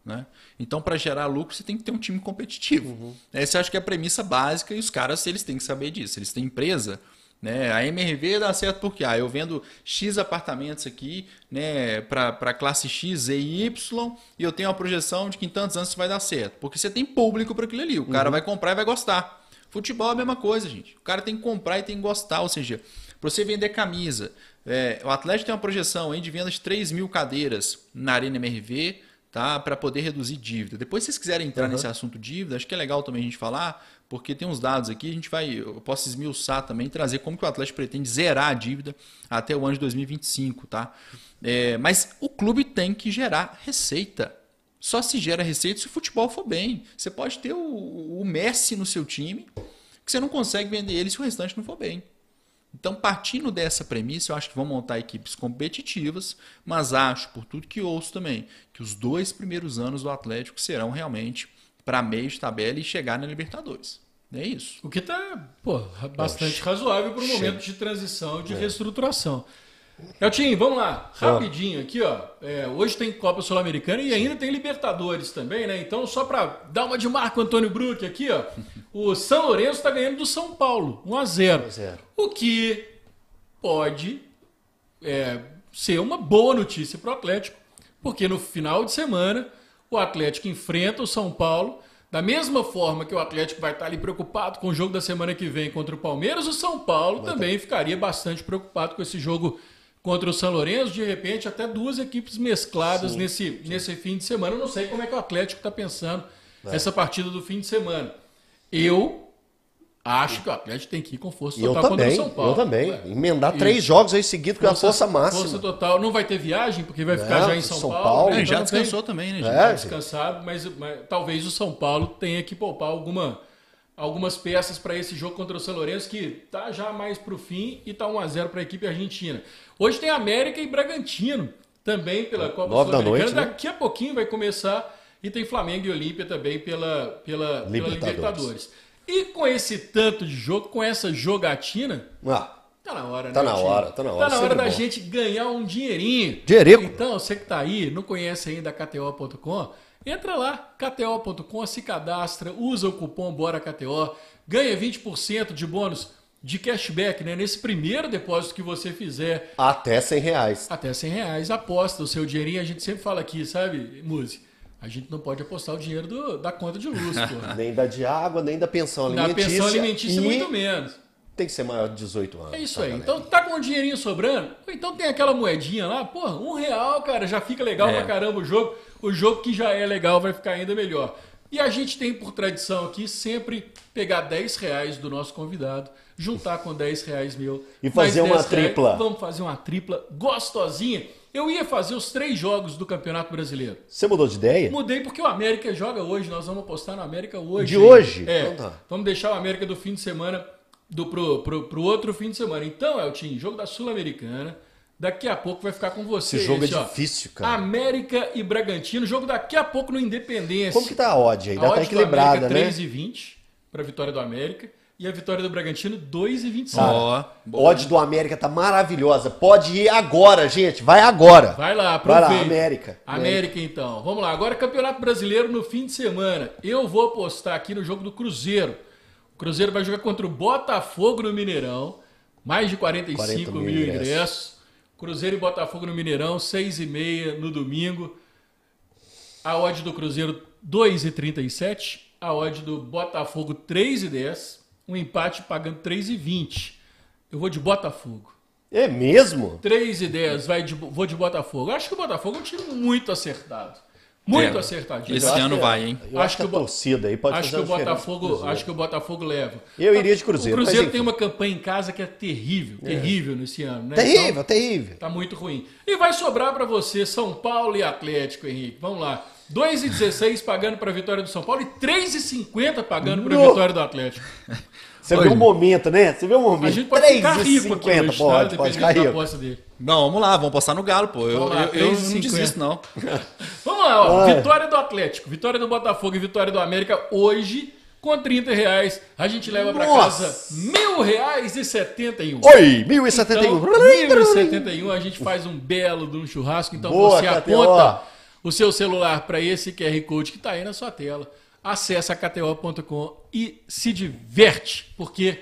Né? Então, para gerar lucro, você tem que ter um time competitivo. Uhum. Essa é, acho que é a premissa básica e os caras eles têm que saber disso. Eles têm empresa. Né? A MRV dá certo porque ah, eu vendo X apartamentos aqui né, para classe X, Z e Y e eu tenho uma projeção de que em tantos anos isso vai dar certo. Porque você tem público para aquilo ali. O cara uhum. vai comprar e vai gostar. Futebol é a mesma coisa, gente. O cara tem que comprar e tem que gostar. Ou seja, para você vender camisa, é, o Atlético tem uma projeção hein, de vendas de 3 mil cadeiras na Arena MRV tá? Para poder reduzir dívida. Depois, se vocês quiserem entrar uhum. nesse assunto dívida, acho que é legal também a gente falar, porque tem uns dados aqui, a gente vai, eu posso esmiuçar também, trazer como que o Atlético pretende zerar a dívida até o ano de 2025, tá? É, mas o clube tem que gerar receita. Só se gera receita se o futebol for bem. Você pode ter o, o Messi no seu time, que você não consegue vender ele se o restante não for bem. Então, partindo dessa premissa, eu acho que vão montar equipes competitivas, mas acho, por tudo que ouço também, que os dois primeiros anos do Atlético serão realmente para meio de tabela e chegar na Libertadores. É isso. O que está bastante razoável para um momento de transição e de é. reestruturação. Eltinho, vamos lá, ah. rapidinho aqui, ó. É, hoje tem Copa Sul-Americana e ainda tem Libertadores também, né? Então, só para dar uma de Marco Antônio Brook aqui, ó. O São Lourenço está ganhando do São Paulo, 1 a 0. O que pode é, ser uma boa notícia para o Atlético, porque no final de semana o Atlético enfrenta o São Paulo. Da mesma forma que o Atlético vai estar ali preocupado com o jogo da semana que vem contra o Palmeiras, o São Paulo vai também ficaria bastante preocupado com esse jogo contra o São Lourenço, de repente, até duas equipes mescladas sim, nesse, sim. nesse fim de semana. Eu não sei como é que o Atlético está pensando é. essa partida do fim de semana. Eu acho que o Atlético tem que ir com força total eu também, São Paulo. Eu também. É. Emendar três jogos aí seguidos com a força máxima. Força total. Não vai ter viagem, porque vai ficar é, já em São, São Paulo. Paulo. É, né? já então descansou também, né? É, já é, descansado, mas, mas talvez o São Paulo tenha que poupar alguma algumas peças para esse jogo contra o São Lourenço que tá já mais para o fim e tá 1 a 0 para a equipe argentina. Hoje tem América e Bragantino também pela Copa Sul-Americana. Da né? Daqui a pouquinho vai começar e tem Flamengo e Olímpia também pela pela Libertadores. Pela Libertadores. E com esse tanto de jogo, com essa jogatina, ah. Tá na hora, né, tá né? Na hora, tá na hora, tá na hora da bom. gente ganhar um dinheirinho. Dinheiro. Então, você que tá aí, não conhece ainda a KTO.com, Entra lá, kto.com, se cadastra, usa o cupom Bora ganha 20% de bônus de cashback, né? Nesse primeiro depósito que você fizer. Até 100 reais. Até 100 reais, aposta o seu dinheirinho. A gente sempre fala aqui, sabe, Muzi? A gente não pode apostar o dinheiro do, da conta de luz, pô. nem da de água, nem da pensão alimentícia. Da pensão alimentícia, e... muito menos tem que ser maior de 18 anos. É isso aí. Galera. Então tá com um dinheirinho sobrando, então tem aquela moedinha lá, pô, um real, cara, já fica legal é. pra caramba o jogo. O jogo que já é legal vai ficar ainda melhor. E a gente tem por tradição aqui sempre pegar 10 reais do nosso convidado, juntar com 10 reais meu. E fazer uma tripla. Reais, vamos fazer uma tripla gostosinha. Eu ia fazer os três jogos do Campeonato Brasileiro. Você mudou de ideia? Mudei porque o América joga hoje, nós vamos apostar no América hoje. De hein? hoje? É, então tá. Vamos deixar o América do fim de semana do pro, pro, pro outro fim de semana. Então, Elton, jogo da Sul-Americana. Daqui a pouco vai ficar com você. Esse jogo é esse, é difícil, cara. América e Bragantino. Jogo daqui a pouco no Independência. Como que tá a odd aí? a odd tá equilibrada, América, né? 3 e 20 para vitória do América. E a vitória do Bragantino, e 25. Ó, oh, odd do América tá maravilhosa. Pode ir agora, gente. Vai agora. Vai lá, aproveita. Vai lá, América. América, então. Vamos lá. Agora, Campeonato Brasileiro no fim de semana. Eu vou apostar aqui no jogo do Cruzeiro Cruzeiro vai jogar contra o Botafogo no Mineirão. Mais de 45 mil, mil ingressos. ingressos. Cruzeiro e Botafogo no Mineirão, 6 e meia no domingo. A odd do Cruzeiro, 2,37. A odd do Botafogo, 3,10. Um empate pagando 3,20. Eu vou de Botafogo. É mesmo? 3 e 10, vou de Botafogo. Eu acho que o Botafogo é um time muito acertado. Muito é. acertadinho. Esse ano que, vai, é. hein? Eu acho, que, a torcida aí pode acho fazer que o Botafogo, Acho que o Botafogo leva. Eu iria de Cruzeiro. O Cruzeiro tem uma campanha em casa que é terrível, é. terrível nesse ano, né? Terrível, então, terrível. Tá muito ruim. E vai sobrar para você São Paulo e Atlético, Henrique. Vamos lá. 2,16 pagando para a vitória do São Paulo e 3,50 pagando para a vitória do Atlético. Você Oi. vê um momento, né? Você vê um momento. A gente pode 3, ficar rico 50, aqui hoje, né? pode, tá? pode ficar rico. Não, vamos lá, vamos postar no Galo, pô. Eu, lá, eu, eu, não desisto, não. vamos lá, ó. Vai. Vitória do Atlético, vitória do Botafogo e vitória do América hoje. Com 30 reais, a gente leva para casa mil reais e 71. Oi, mil e setenta e a gente faz um belo de um churrasco. Então Boa, você aponta o seu celular para esse QR Code que está aí na sua tela acessa kto.com e se diverte, porque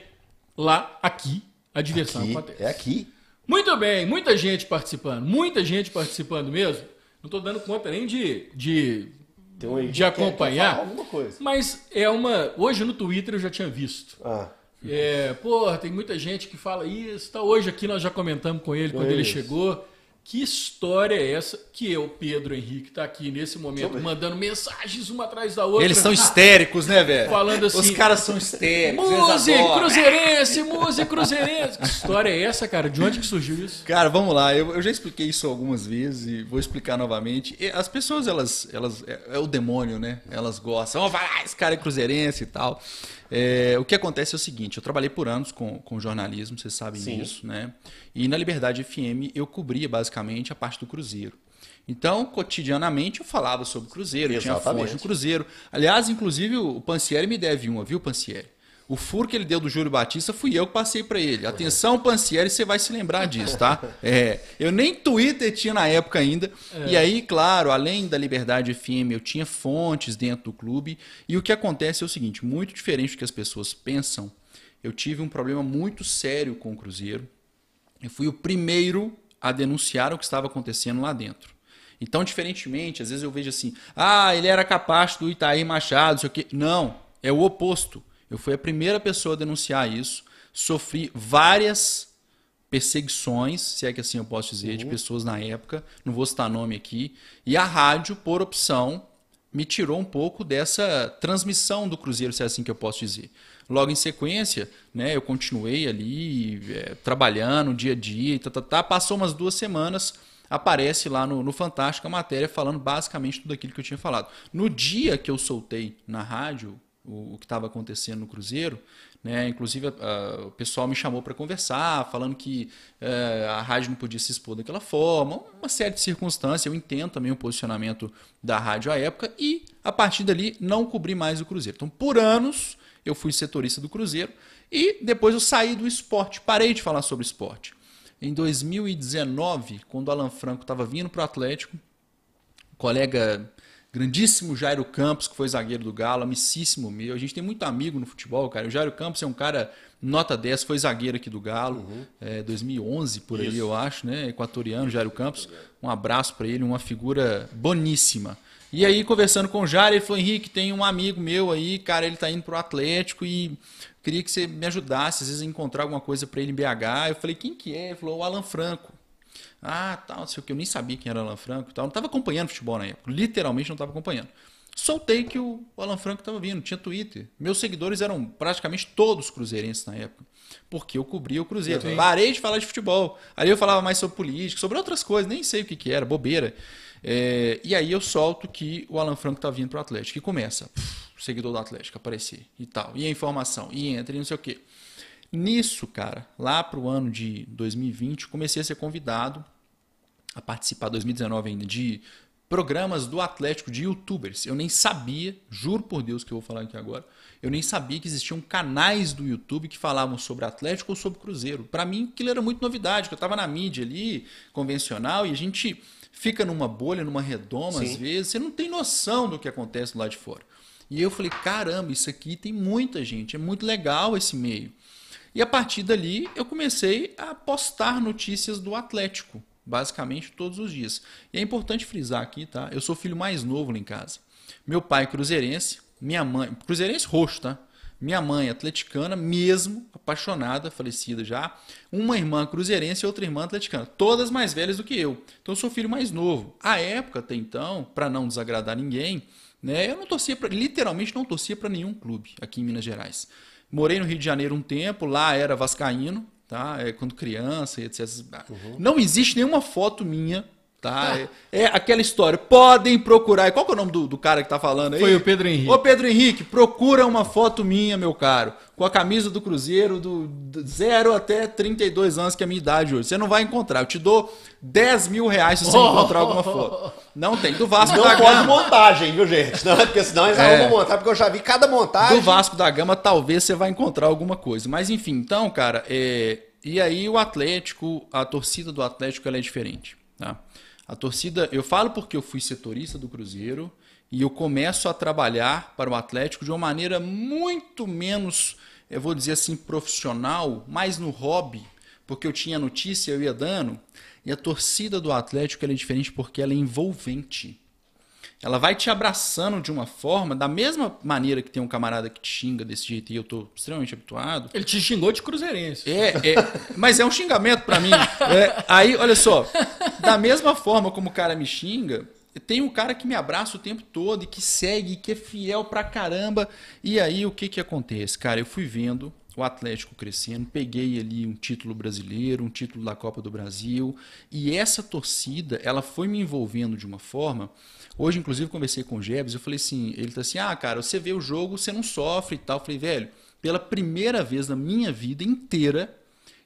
lá, aqui, a diversão aqui, acontece. É aqui. Muito bem, muita gente participando, muita gente participando mesmo. Não estou dando conta nem de, de, de acompanhar, quer, quer mas é uma... Hoje no Twitter eu já tinha visto. Ah. É, porra, tem muita gente que fala isso. Tá, hoje aqui nós já comentamos com ele quando ele chegou. Que história é essa que eu, Pedro Henrique, tá aqui nesse momento mandando mensagens uma atrás da outra? Eles são histéricos, né, velho? Falando assim. Os caras são histéricos. Muse, cruzeirense, muse, cruzeirense. Que história é essa, cara? De onde que surgiu isso? Cara, vamos lá. Eu, eu já expliquei isso algumas vezes e vou explicar novamente. As pessoas, elas. elas é, é o demônio, né? Elas gostam. Vamos falar, ah, esse cara é cruzeirense e tal. É, o que acontece é o seguinte: eu trabalhei por anos com, com jornalismo, vocês sabem Sim. disso, né? E na Liberdade FM eu cobria basicamente a parte do Cruzeiro. Então, cotidianamente eu falava sobre Cruzeiro, Exatamente. tinha fonte do Cruzeiro. Aliás, inclusive o Pancieri me deve uma, viu, Pancieri? O furo que ele deu do Júlio Batista fui eu que passei para ele. Atenção, Pancieri, você vai se lembrar disso, tá? É. é, eu nem Twitter tinha na época ainda. É. E aí, claro, além da Liberdade FM, eu tinha fontes dentro do clube. E o que acontece é o seguinte, muito diferente do que as pessoas pensam. Eu tive um problema muito sério com o Cruzeiro eu fui o primeiro a denunciar o que estava acontecendo lá dentro. Então, diferentemente, às vezes eu vejo assim, ah, ele era capaz do Itaí Machado, sei o quê. Não, é o oposto. Eu fui a primeira pessoa a denunciar isso, sofri várias perseguições, se é que assim eu posso dizer, uhum. de pessoas na época, não vou citar nome aqui, e a rádio, por opção, me tirou um pouco dessa transmissão do Cruzeiro, se é assim que eu posso dizer. Logo em sequência, né, eu continuei ali é, trabalhando dia a dia, tá, tá, tá, passou umas duas semanas, aparece lá no, no Fantástico a matéria falando basicamente tudo aquilo que eu tinha falado. No dia que eu soltei na rádio o, o que estava acontecendo no Cruzeiro, né? Inclusive, o pessoal me chamou para conversar, falando que é, a rádio não podia se expor daquela forma, uma série de circunstâncias. Eu entendo também o posicionamento da rádio à época e, a partir dali, não cobri mais o Cruzeiro. Então, por anos, eu fui setorista do Cruzeiro e depois eu saí do esporte, parei de falar sobre esporte. Em 2019, quando o Alan Franco estava vindo para o Atlético, um colega grandíssimo Jairo Campos, que foi zagueiro do Galo, amicíssimo meu. A gente tem muito amigo no futebol, cara. O Jairo Campos é um cara nota 10, foi zagueiro aqui do Galo, uhum. é, 2011 por Isso. aí, eu acho, né? Equatoriano, Jairo Campos. Um abraço para ele, uma figura boníssima. E aí, conversando com o Jair, ele falou: Henrique, tem um amigo meu aí, cara, ele tá indo pro Atlético e queria que você me ajudasse, às vezes, a encontrar alguma coisa para ele em BH. Eu falei: quem que é? Ele falou: o Alan Franco. Ah, tal, tá, sei o que, eu nem sabia quem era Alan Franco e tal. Não tava acompanhando futebol na época, literalmente não tava acompanhando. Soltei que o Alan Franco estava vindo, tinha Twitter. Meus seguidores eram praticamente todos cruzeirenses na época, porque eu cobria o Cruzeiro. Parei de falar de futebol. Aí eu falava mais sobre política, sobre outras coisas, nem sei o que, que era, bobeira. É, e aí eu solto que o Alan Franco está vindo para o Atlético. E começa, puf, seguidor do Atlético aparecer e tal. E a informação, e entra, e não sei o quê. Nisso, cara, lá para o ano de 2020, comecei a ser convidado a participar, 2019 ainda, de programas do Atlético de youtubers. Eu nem sabia, juro por Deus que eu vou falar aqui agora, eu nem sabia que existiam canais do YouTube que falavam sobre Atlético ou sobre Cruzeiro. Para mim, aquilo era muito novidade, que eu estava na mídia ali, convencional, e a gente fica numa bolha, numa redoma Sim. às vezes, você não tem noção do que acontece lá de fora. E eu falei, caramba, isso aqui tem muita gente, é muito legal esse meio. E a partir dali eu comecei a postar notícias do Atlético, basicamente todos os dias. E é importante frisar aqui, tá? Eu sou filho mais novo lá em casa. Meu pai é cruzeirense, minha mãe, cruzeirense roxo, tá? Minha mãe, atleticana, mesmo, apaixonada, falecida já. Uma irmã cruzeirense e outra irmã atleticana. Todas mais velhas do que eu. Então eu sou filho mais novo. A época, até então, para não desagradar ninguém, né, eu não torcia pra, literalmente não torcia para nenhum clube aqui em Minas Gerais. Morei no Rio de Janeiro um tempo, lá era vascaíno, tá? É, quando criança, etc. Uhum. Não existe nenhuma foto minha Tá? É, é aquela história. Podem procurar. Qual que é o nome do, do cara que tá falando aí? Foi o Pedro Henrique. Ô, Pedro Henrique, procura uma foto minha, meu caro, com a camisa do Cruzeiro do zero até 32 anos, que é a minha idade hoje. Você não vai encontrar. Eu te dou 10 mil reais se você oh, encontrar alguma foto. Não tem. Do Vasco não da Gama. Não pode montagem, viu, gente? Não, porque senão eles é. não vão montar, porque eu já vi cada montagem. Do Vasco da Gama, talvez você vai encontrar alguma coisa. Mas enfim, então, cara, é... e aí o Atlético, a torcida do Atlético, ela é diferente. Tá? A torcida, eu falo porque eu fui setorista do Cruzeiro e eu começo a trabalhar para o Atlético de uma maneira muito menos, eu vou dizer assim, profissional, mais no hobby, porque eu tinha notícia, eu ia dando. E a torcida do Atlético é diferente porque ela é envolvente ela vai te abraçando de uma forma, da mesma maneira que tem um camarada que te xinga desse jeito, e eu tô extremamente habituado. Ele te xingou de cruzeirense. É, é mas é um xingamento para mim. É, aí, olha só, da mesma forma como o cara me xinga, tem um cara que me abraça o tempo todo e que segue, que é fiel pra caramba. E aí, o que que acontece? Cara, eu fui vendo o Atlético crescendo, peguei ali um título brasileiro, um título da Copa do Brasil, e essa torcida, ela foi me envolvendo de uma forma Hoje, inclusive, conversei com o Jebs, eu falei assim, ele tá assim, ah, cara, você vê o jogo, você não sofre e tal. Eu falei, velho, pela primeira vez na minha vida inteira,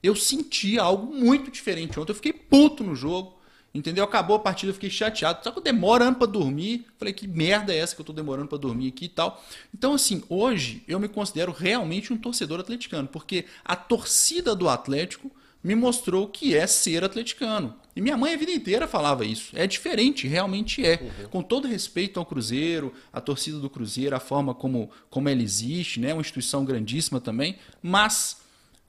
eu senti algo muito diferente ontem. Eu fiquei puto no jogo, entendeu? Acabou a partida, eu fiquei chateado. Só que eu demorando para dormir. Falei, que merda é essa que eu tô demorando para dormir aqui e tal. Então, assim, hoje eu me considero realmente um torcedor atleticano, porque a torcida do Atlético me mostrou que é ser atleticano. E minha mãe a vida inteira falava isso. É diferente, realmente é. Uhum. Com todo respeito ao Cruzeiro, à torcida do Cruzeiro, a forma como, como ela existe, né? Uma instituição grandíssima também. Mas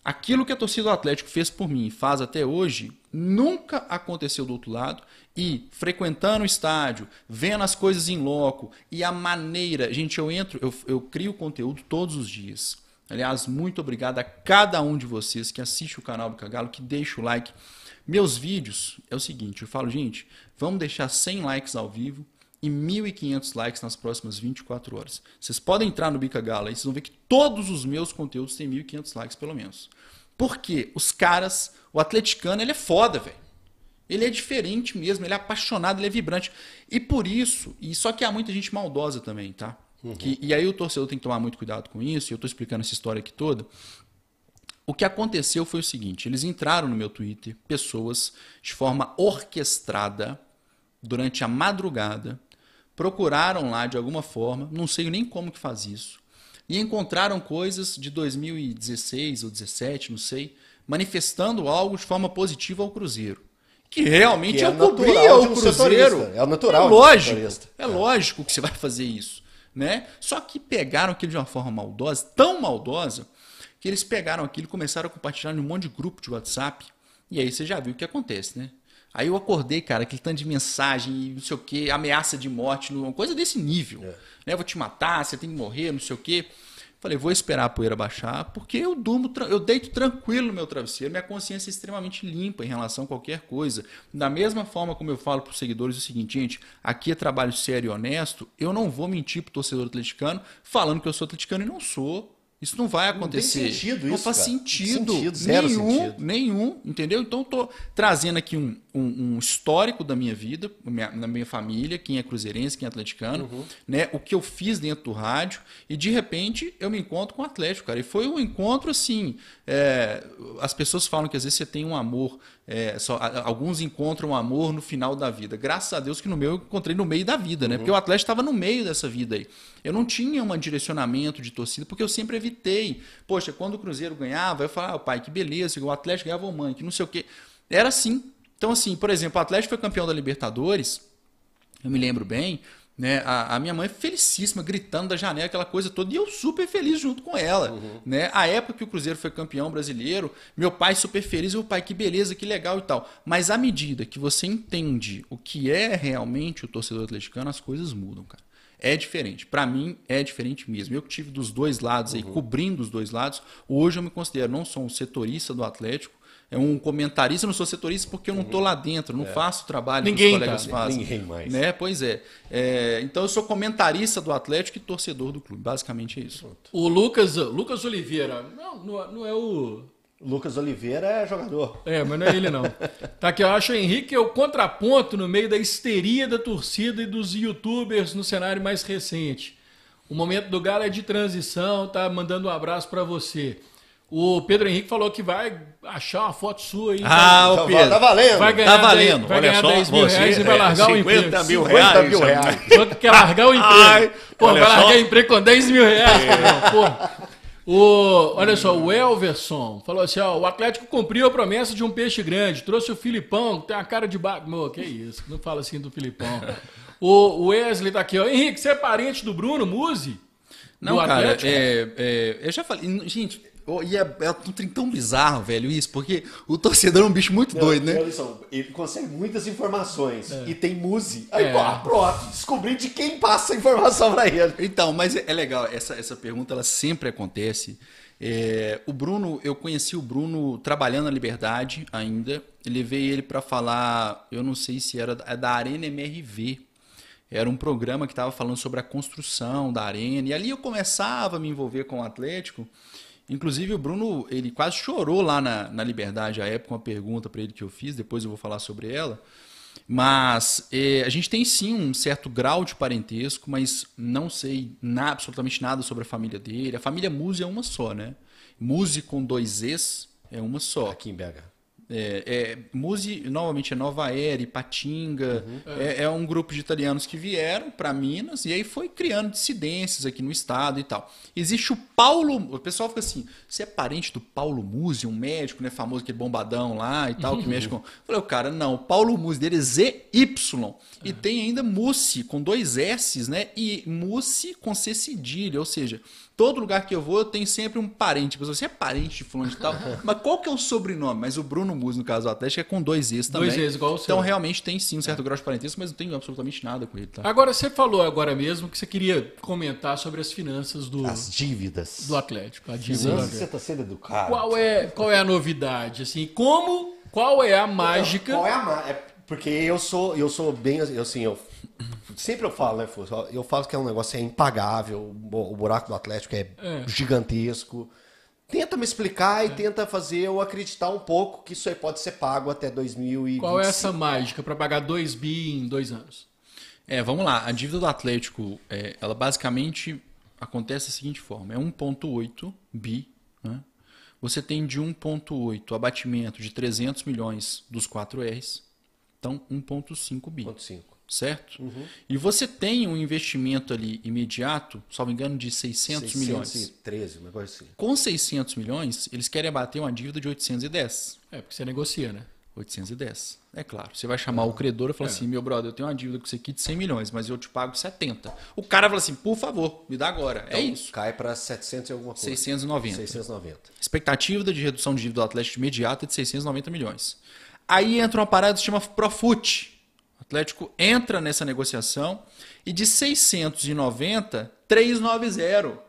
aquilo que a torcida do Atlético fez por mim e faz até hoje, nunca aconteceu do outro lado. E frequentando o estádio, vendo as coisas em loco e a maneira. Gente, eu entro, eu, eu crio conteúdo todos os dias. Aliás, muito obrigado a cada um de vocês que assiste o canal do Cagalo, que deixa o like, meus vídeos é o seguinte, eu falo, gente, vamos deixar 100 likes ao vivo e 1.500 likes nas próximas 24 horas. Vocês podem entrar no Bica Gala e vocês vão ver que todos os meus conteúdos têm 1.500 likes pelo menos. Porque os caras, o atleticano, ele é foda, velho. Ele é diferente mesmo, ele é apaixonado, ele é vibrante. E por isso, e só que há muita gente maldosa também, tá? Uhum. Que, e aí o torcedor tem que tomar muito cuidado com isso, e eu estou explicando essa história aqui toda, o que aconteceu foi o seguinte: eles entraram no meu Twitter, pessoas, de forma orquestrada, durante a madrugada, procuraram lá de alguma forma, não sei nem como que faz isso, e encontraram coisas de 2016 ou 17, não sei, manifestando algo de forma positiva ao Cruzeiro. Que realmente que é o Cruzeiro. É o natural. É lógico, é, é lógico que você vai fazer isso. Né? Só que pegaram aquilo de uma forma maldosa, tão maldosa, que eles pegaram aquilo e começaram a compartilhar em um monte de grupo de WhatsApp. E aí você já viu o que acontece, né? Aí eu acordei, cara, aquele tanto de mensagem, não sei o quê, ameaça de morte, uma coisa desse nível. É. Né? Vou te matar, você tem que morrer, não sei o quê. Falei, vou esperar a poeira baixar, porque eu durmo, eu deito tranquilo no meu travesseiro, minha consciência é extremamente limpa em relação a qualquer coisa. Da mesma forma como eu falo para os seguidores é o seguinte, gente, aqui é trabalho sério e honesto, eu não vou mentir para o torcedor atleticano falando que eu sou atleticano e não sou. Isso não vai acontecer. Não tem sentido isso. faz cara. sentido, sentido nenhum, sentido. nenhum, entendeu? Então estou trazendo aqui um, um, um, histórico da minha vida, minha, da minha família, quem é cruzeirense, quem é atleticano, uhum. né? O que eu fiz dentro do rádio e de repente eu me encontro com o Atlético, cara. E foi um encontro assim. É, as pessoas falam que às vezes você tem um amor é, só, a, alguns encontram amor no final da vida. Graças a Deus que no meu eu encontrei no meio da vida, né? Uhum. Porque o Atlético estava no meio dessa vida aí. Eu não tinha um direcionamento de torcida, porque eu sempre evitei. Poxa, quando o Cruzeiro ganhava, eu falava, ah, pai, que beleza, o Atlético ganhava, o mãe, que não sei o quê. Era assim. Então, assim, por exemplo, o Atlético foi campeão da Libertadores, eu me lembro bem, né? A, a, minha mãe é felicíssima, gritando da janela, aquela coisa toda, e eu super feliz junto com ela. Uhum. Né? A época que o Cruzeiro foi campeão brasileiro, meu pai super feliz, meu pai, que beleza, que legal e tal. Mas à medida que você entende o que é realmente o torcedor atleticano, as coisas mudam, cara. É diferente. Para mim, é diferente mesmo. Eu que tive dos dois lados uhum. aí, cobrindo os dois lados, hoje eu me considero não só um setorista do Atlético, é um comentarista, eu não sou setorista porque eu não estou lá dentro, não é. faço o trabalho Ninguém que os colegas tá, fazem. Ninguém mais. Né? Pois é. é. Então eu sou comentarista do Atlético e torcedor do clube, basicamente é isso. Pronto. O Lucas, Lucas Oliveira, não, não é, é o... Lucas Oliveira é jogador. É, mas não é ele não. Tá aqui, eu acho o Henrique é o contraponto no meio da histeria da torcida e dos youtubers no cenário mais recente. O momento do Galo é de transição, tá mandando um abraço para você. O Pedro Henrique falou que vai achar uma foto sua aí. Ah, tá, o então, tá Pedro. Tá valendo. Vai ganhar, tá valendo. vai ganhar olha 10 só, mil reais e é vai largar o emprego. 50 mil reais. 50 mil reais. Quanto quer largar o emprego? Pô, vai largar o emprego com 10 mil reais, é. Pô. O, olha só, o Elverson falou assim: ó, o Atlético cumpriu a promessa de um peixe grande, trouxe o Filipão, que tem a cara de ba... que isso, não fala assim do Filipão. o Wesley tá aqui, ó. Henrique, você é parente do Bruno Muse Não, cara, é, é, eu já falei. Gente, e é, é um trem tão bizarro, velho, isso, porque o torcedor é um bicho muito Não, doido, né? Lição, ele consegue muitas informações é. e tem muse. Aí, é. Ah, pronto, descobri de quem passa a informação pra ele. Então, mas é, é, legal, essa, essa pergunta ela sempre acontece. É, o Bruno, eu conheci o Bruno trabalhando na Liberdade ainda. Levei ele para falar, eu não sei se era da é Arena MRV. Era um programa que estava falando sobre a construção da arena. E ali eu começava a me envolver com o Atlético. Inclusive, o Bruno, ele quase chorou lá na, na Liberdade à época, uma pergunta para ele que eu fiz, depois eu vou falar sobre ela. Mas é, a gente tem sim um certo grau de parentesco, mas não sei na, absolutamente nada sobre a família dele. A família Muse é uma só, né? Muse com dois Es é uma só. Aqui em BH. É, é, Muzi, novamente, é Nova Era, Ipatinga, uhum. é, é. um grupo de italianos que vieram para Minas e aí foi criando dissidências aqui no estado e tal. Existe o Paulo, o pessoal fica assim, você é parente do Paulo Muzi, um médico, né, famoso, aquele bombadão lá e tal, uhum. que mexe com... Eu falei, o cara, não, o Paulo Muzi dele é ZY uhum. e é. tem ainda Mussi com dois S's, né, e Mussi com C cedilha, ou seja, todo lugar que eu vou, eu tenho sempre um parente. Pessoal, tipo, você é parente de fulano de tal. mas qual que é o sobrenome? Mas o Bruno Mus no caso do Atlético, é com dois Is também. Dois Is, igual o então, seu. Então, realmente tem sim um certo é. grau de parentesco, mas não tem absolutamente nada com ele. Tá? Agora, você falou agora mesmo que você queria comentar sobre as finanças do... As dívidas. Do Atlético. A dívida. Exato. Você está sendo educado. Qual é, qual é a novidade? Assim, como... Qual é a mágica? qual é a mágica? É porque eu sou, eu sou bem assim, eu Sempre eu falo, né, Fuso? Eu falo que é um negócio é impagável, o buraco do Atlético é, é. gigantesco. Tenta me explicar e é. tenta fazer eu acreditar um pouco que isso aí pode ser pago até 2025. Qual é essa mágica para pagar 2 bi em dois anos? É, vamos lá. A dívida do Atlético, é, ela basicamente acontece da seguinte forma: é 1,8 bi. Né? Você tem de 1,8 abatimento de 300 milhões dos 4 R's. Então, 1,5 bi. 1,5 certo? Uhum. E você tem um investimento ali imediato, só me engano, de 600 milhões. 613, um negócio assim. Com 600 milhões, eles querem abater uma dívida de 810. É, porque você negocia, né? 810. É claro. Você vai chamar uhum. o credor e falar é. assim: meu brother, eu tenho uma dívida com você aqui de 100 milhões, mas eu te pago 70. O cara fala assim: por favor, me dá agora. É então, é isso. Cai para 700 e alguma coisa. 690. 690. Expectativa de redução de dívida do Atlético imediata é de 690 milhões. Aí entra uma parada que se chama Profut o Atlético entra nessa negociação e de 690, 390.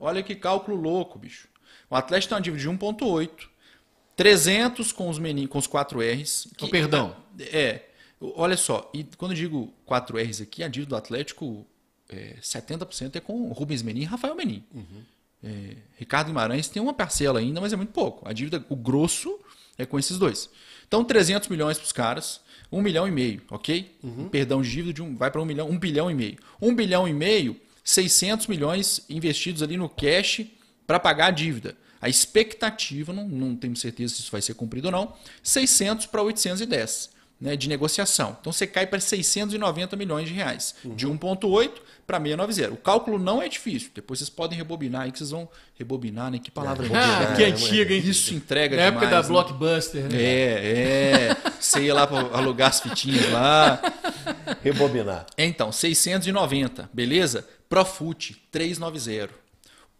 Olha que cálculo louco, bicho. O Atlético tem uma dívida de 1.8, 300 com os menin, com os 4 Rs. Que, oh, perdão. É, é, olha só, e quando eu digo 4 Rs aqui, a dívida do Atlético é, 70% é com Rubens Menin e Rafael Menin. Uhum. É, Ricardo Guimarães tem uma parcela ainda, mas é muito pouco. A dívida, o grosso, é com esses dois. Então, 300 milhões para os caras, um milhão e meio, ok? Uhum. Perdão de dívida de um, vai para um milhão, um bilhão e meio. Um bilhão e meio, 600 milhões investidos ali no cash para pagar a dívida. A expectativa, não, não tenho certeza se isso vai ser cumprido ou não, 600 para 810 né, de negociação. Então você cai para 690 milhões de reais, uhum. de 1,8 para 690. O cálculo não é difícil, depois vocês podem rebobinar aí, que vocês vão rebobinar, né? Que palavra é, rebobinar, que é, antiga, é, hein? Isso entrega Na demais. Na época da né? Blockbuster, né? É, é. Você ia lá para alugar as fitinhas lá. Rebobinar. Então, 690, beleza? Profut, 390.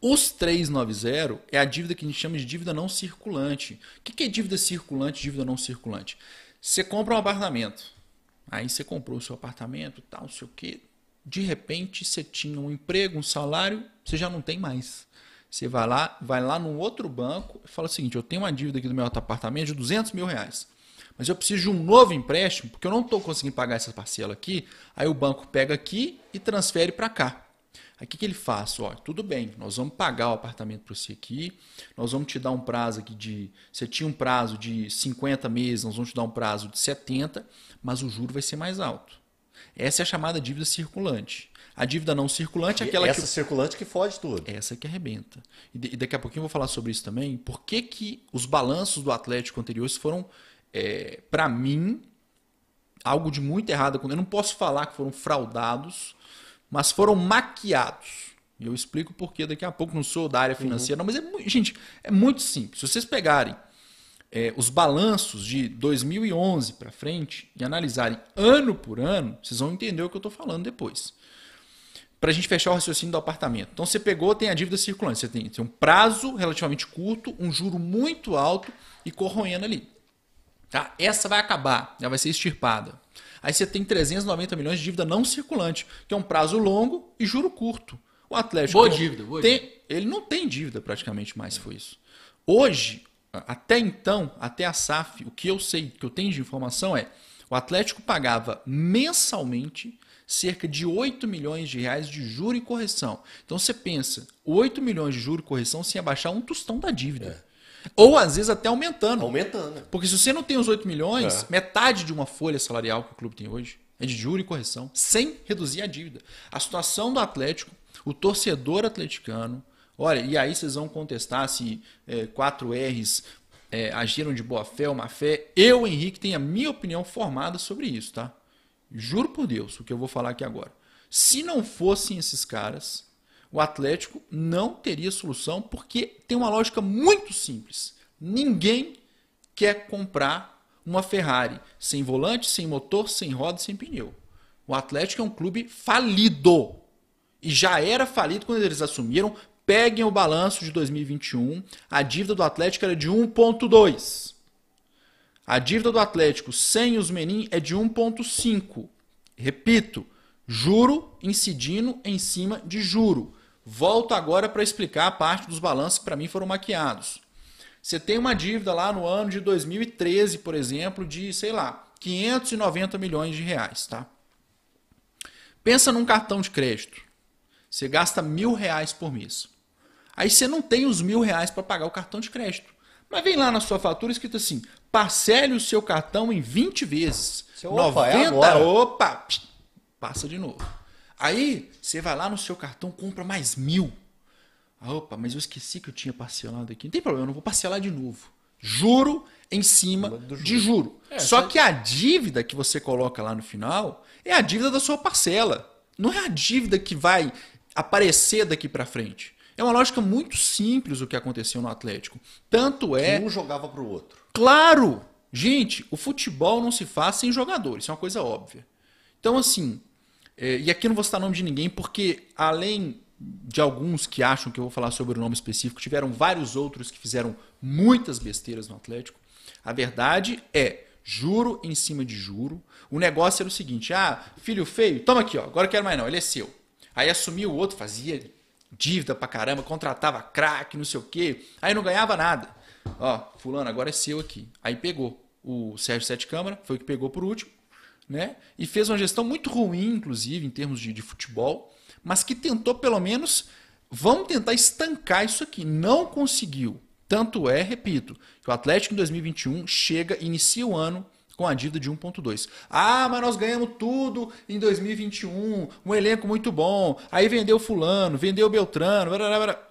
Os 390 é a dívida que a gente chama de dívida não circulante. O que é dívida circulante, dívida não circulante? Você compra um apartamento. Aí você comprou o seu apartamento, tal, não sei o quê. De repente você tinha um emprego, um salário, você já não tem mais. Você vai lá, vai lá num outro banco e fala o seguinte: eu tenho uma dívida aqui do meu apartamento de 200 mil reais mas eu preciso de um novo empréstimo, porque eu não estou conseguindo pagar essa parcela aqui. Aí o banco pega aqui e transfere para cá. Aí o que, que ele faz? Ó, tudo bem, nós vamos pagar o apartamento para você aqui, nós vamos te dar um prazo aqui de. Você tinha um prazo de 50 meses, nós vamos te dar um prazo de 70, mas o juro vai ser mais alto. Essa é a chamada dívida circulante. A dívida não circulante é aquela essa que. Essa circulante que foge tudo. Essa é que arrebenta. E, daqui a pouquinho eu vou falar sobre isso também. Por que, que os balanços do Atlético anteriores foram é, para mim, algo de muito errado. Eu não posso falar que foram fraudados, mas foram maquiados. E eu explico porque daqui a pouco não sou da área uhum. financeira, uhum. não, mas é, gente, é muito simples. Se vocês pegarem é, os balanços de 2011 para frente e analisarem ano por ano, vocês vão entender o que eu estou falando depois. Para a gente fechar o raciocínio do apartamento. Então você pegou, tem a dívida circulante, você tem, tem um prazo relativamente curto, um juro muito alto e corroendo ali. Tá? Essa vai acabar, ela vai ser extirpada. Aí você tem 390 milhões de dívida não circulante, que é um prazo longo e juro curto. O Atlético. Boa dívida, boa tem, dívida. Ele não tem dívida praticamente mais, é. foi isso. Hoje, até então, até a SAF, o que eu sei, que eu tenho de informação é o Atlético pagava mensalmente cerca de 8 milhões de reais de juro e correção. Então você pensa, 8 milhões de juro e correção sem abaixar um tostão da dívida. É. Ou às vezes até aumentando. Aumentando. Porque se você não tem os 8 milhões, é. metade de uma folha salarial que o clube tem hoje é de juro e correção, sem reduzir a dívida. A situação do Atlético, o torcedor atleticano, olha, e aí vocês vão contestar se é, 4Rs é, agiram de boa fé ou má fé. Eu, Henrique, tenho a minha opinião formada sobre isso, tá? Juro por Deus o que eu vou falar aqui agora. Se não fossem esses caras, o Atlético não teria solução, porque tem uma lógica muito simples. Ninguém quer comprar uma Ferrari sem volante, sem motor, sem roda, sem pneu. O Atlético é um clube falido. E já era falido quando eles assumiram. Peguem o balanço de 2021. A dívida do Atlético era de 1,2. A dívida do Atlético sem os Menin é de 1,5. Repito, Juro incidindo em cima de juro. Volto agora para explicar a parte dos balanços que para mim foram maquiados. Você tem uma dívida lá no ano de 2013, por exemplo, de, sei lá, 590 milhões de reais, tá? Pensa num cartão de crédito. Você gasta mil reais por mês. Aí você não tem os mil reais para pagar o cartão de crédito. Mas vem lá na sua fatura escrito assim: parcele o seu cartão em 20 vezes. Seu 90, opa, é opa passa de novo. Aí você vai lá no seu cartão, compra mais mil. Ah, opa, mas eu esqueci que eu tinha parcelado aqui. Não tem problema, eu não vou parcelar de novo. Juro em cima juro. de juro. É, Só você... que a dívida que você coloca lá no final é a dívida da sua parcela. Não é a dívida que vai aparecer daqui para frente. É uma lógica muito simples o que aconteceu no Atlético. Tanto é. Que um jogava para o outro. Claro! Gente, o futebol não se faz sem jogadores, isso é uma coisa óbvia. Então, assim, é, e aqui eu não vou citar o nome de ninguém, porque além de alguns que acham que eu vou falar sobre o nome específico, tiveram vários outros que fizeram muitas besteiras no Atlético. A verdade é, juro em cima de juro, o negócio era o seguinte: ah, filho feio, toma aqui, ó, agora eu quero mais não, ele é seu. Aí assumiu o outro, fazia dívida pra caramba, contratava craque, não sei o quê, aí não ganhava nada. Ó, fulano, agora é seu aqui. Aí pegou o Sérgio Sete Câmara, foi o que pegou por último, né? E fez uma gestão muito ruim, inclusive, em termos de, de futebol, mas que tentou pelo menos vamos tentar estancar isso aqui. Não conseguiu. Tanto é, repito, que o Atlético em 2021 chega, inicia o ano com a dívida de 1.2. Ah, mas nós ganhamos tudo em 2021, um elenco muito bom. Aí vendeu fulano, vendeu Beltrano, blá, blá,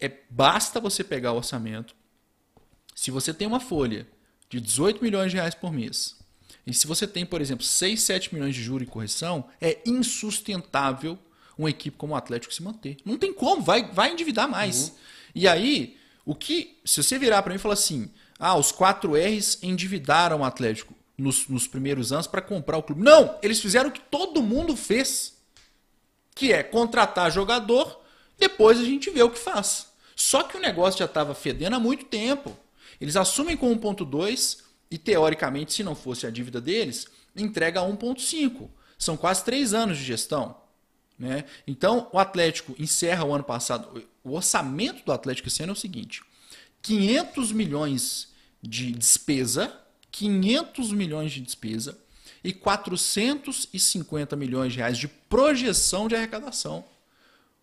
É basta você pegar o orçamento. Se você tem uma folha de 18 milhões de reais por mês, e se você tem, por exemplo, 6, 7 milhões de juros e correção, é insustentável uma equipe como o Atlético se manter. Não tem como, vai, vai endividar mais. Uhum. E aí, o que. Se você virar para mim e falar assim, ah, os 4 R's endividaram o Atlético nos, nos primeiros anos para comprar o clube. Não! Eles fizeram o que todo mundo fez. Que é contratar jogador, depois a gente vê o que faz. Só que o negócio já estava fedendo há muito tempo. Eles assumem com 1.2, e teoricamente, se não fosse a dívida deles, entrega 1,5. São quase três anos de gestão. Né? Então, o Atlético encerra o ano passado. O orçamento do Atlético esse ano é o seguinte: 500 milhões de despesa, 500 milhões de despesa e 450 milhões de reais de projeção de arrecadação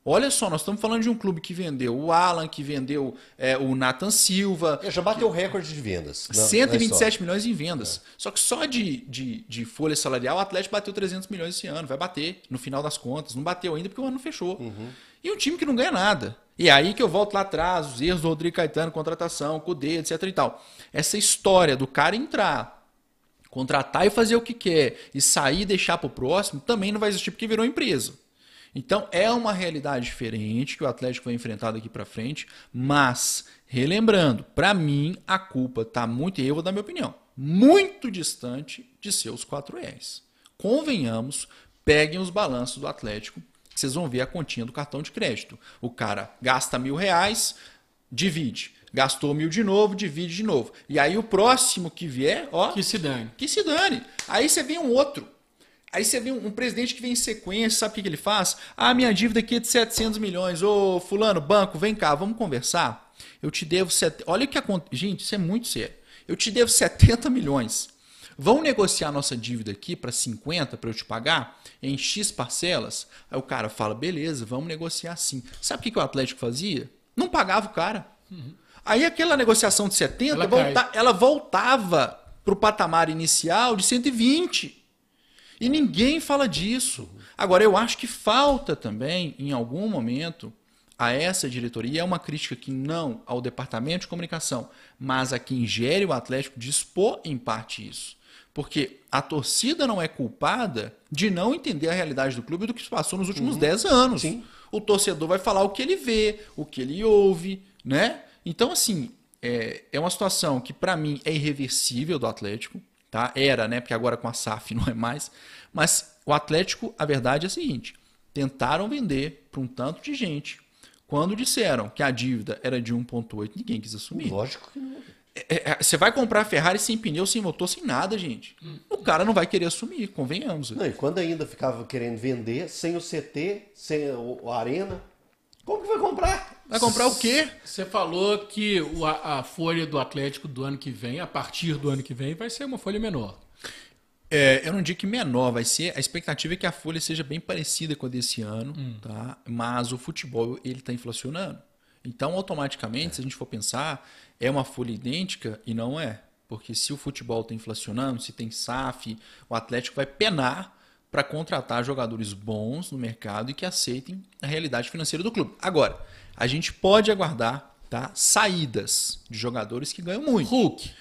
Olha só, nós estamos falando de um clube que vendeu o Alan, que vendeu é, o Nathan Silva. É, já bateu o recorde de vendas. Não, 127 não é milhões em vendas. É. Só que só de, de, de, folha salarial, o Atlético bateu 300 milhões esse ano. Vai bater, no final das contas. Não bateu ainda porque o ano não fechou. Uhum. E um time que não ganha nada. E é aí que eu volto lá atrás, os erros do Rodrigo Caetano, contratação, Cudê, etc e tal. Essa história do cara entrar, contratar e fazer o que quer, e sair e deixar para o próximo, também não vai existir porque virou empresa. Então é uma realidade diferente que o Atlético vai enfrentar daqui para frente, mas relembrando, para mim a culpa tá muito, e eu vou dar minha opinião, muito distante de seus quatro R's. Convenhamos, peguem os balanços do Atlético, vocês vão ver a continha do cartão de crédito. O cara gasta mil reais, divide. Gastou mil de novo, divide de novo. E aí o próximo que vier, ó. Que se dane. Que se dane. Aí você vem um outro Aí você vê um, presidente que vem em sequência, sabe o que, que ele faz? Ah, minha dívida aqui é de 700 milhões. Ô, fulano, banco, vem cá, vamos conversar. Eu te devo... Set... Olha o que acontece. Gente, isso é muito sério. Eu te devo 70 milhões. vamos negociar nossa dívida aqui para 50 para eu te pagar em X parcelas? Aí o cara fala, beleza, vamos negociar sim. Sabe o que, que o Atlético fazia? Não pagava o cara. Uhum. Aí aquela negociação de 70, ela, volta... ela voltava para o patamar inicial de 120. E ninguém fala disso. Agora, eu acho que falta também, em algum momento, a essa diretoria, é uma crítica que não ao departamento de comunicação, mas a quem gere o Atlético dispor em parte isso. Porque a torcida não é culpada de não entender a realidade do clube e do que se passou nos últimos 10 uhum. anos. Sim. O torcedor vai falar o que ele vê, o que ele ouve, né? Então, assim, é, é uma situação que, para mim, é irreversível do Atlético tá? Era, né? Porque agora com a SAF não é mais. Mas o Atlético, a verdade é a seguinte: tentaram vender para um tanto de gente. Quando disseram que a dívida era de 1,8, ninguém quis assumir. Lógico que não. É, é, é, você vai comprar a Ferrari sem pneu, sem motor, sem nada, gente. Hum. O cara não vai querer assumir, convenhamos. Não, e quando ainda ficava querendo vender, sem o CT, sem a arena, como que vai comprar? Vai comprar o quê? Você falou que a, folha do Atlético do ano que vem, a partir do ano que vem, vai ser uma folha menor. É, eu não digo que menor, vai ser. A expectativa é que a folha seja bem parecida com a desse ano, hum. tá? Mas o futebol ele está inflacionando. Então, automaticamente, é. se a gente for pensar, é uma folha idêntica e não é. Porque se o futebol está inflacionando, se tem SAF, o Atlético vai penar para contratar jogadores bons no mercado e que aceitem a realidade financeira do clube. Agora, a gente pode aguardar tá, saídas de jogadores que ganham muito. Hulk.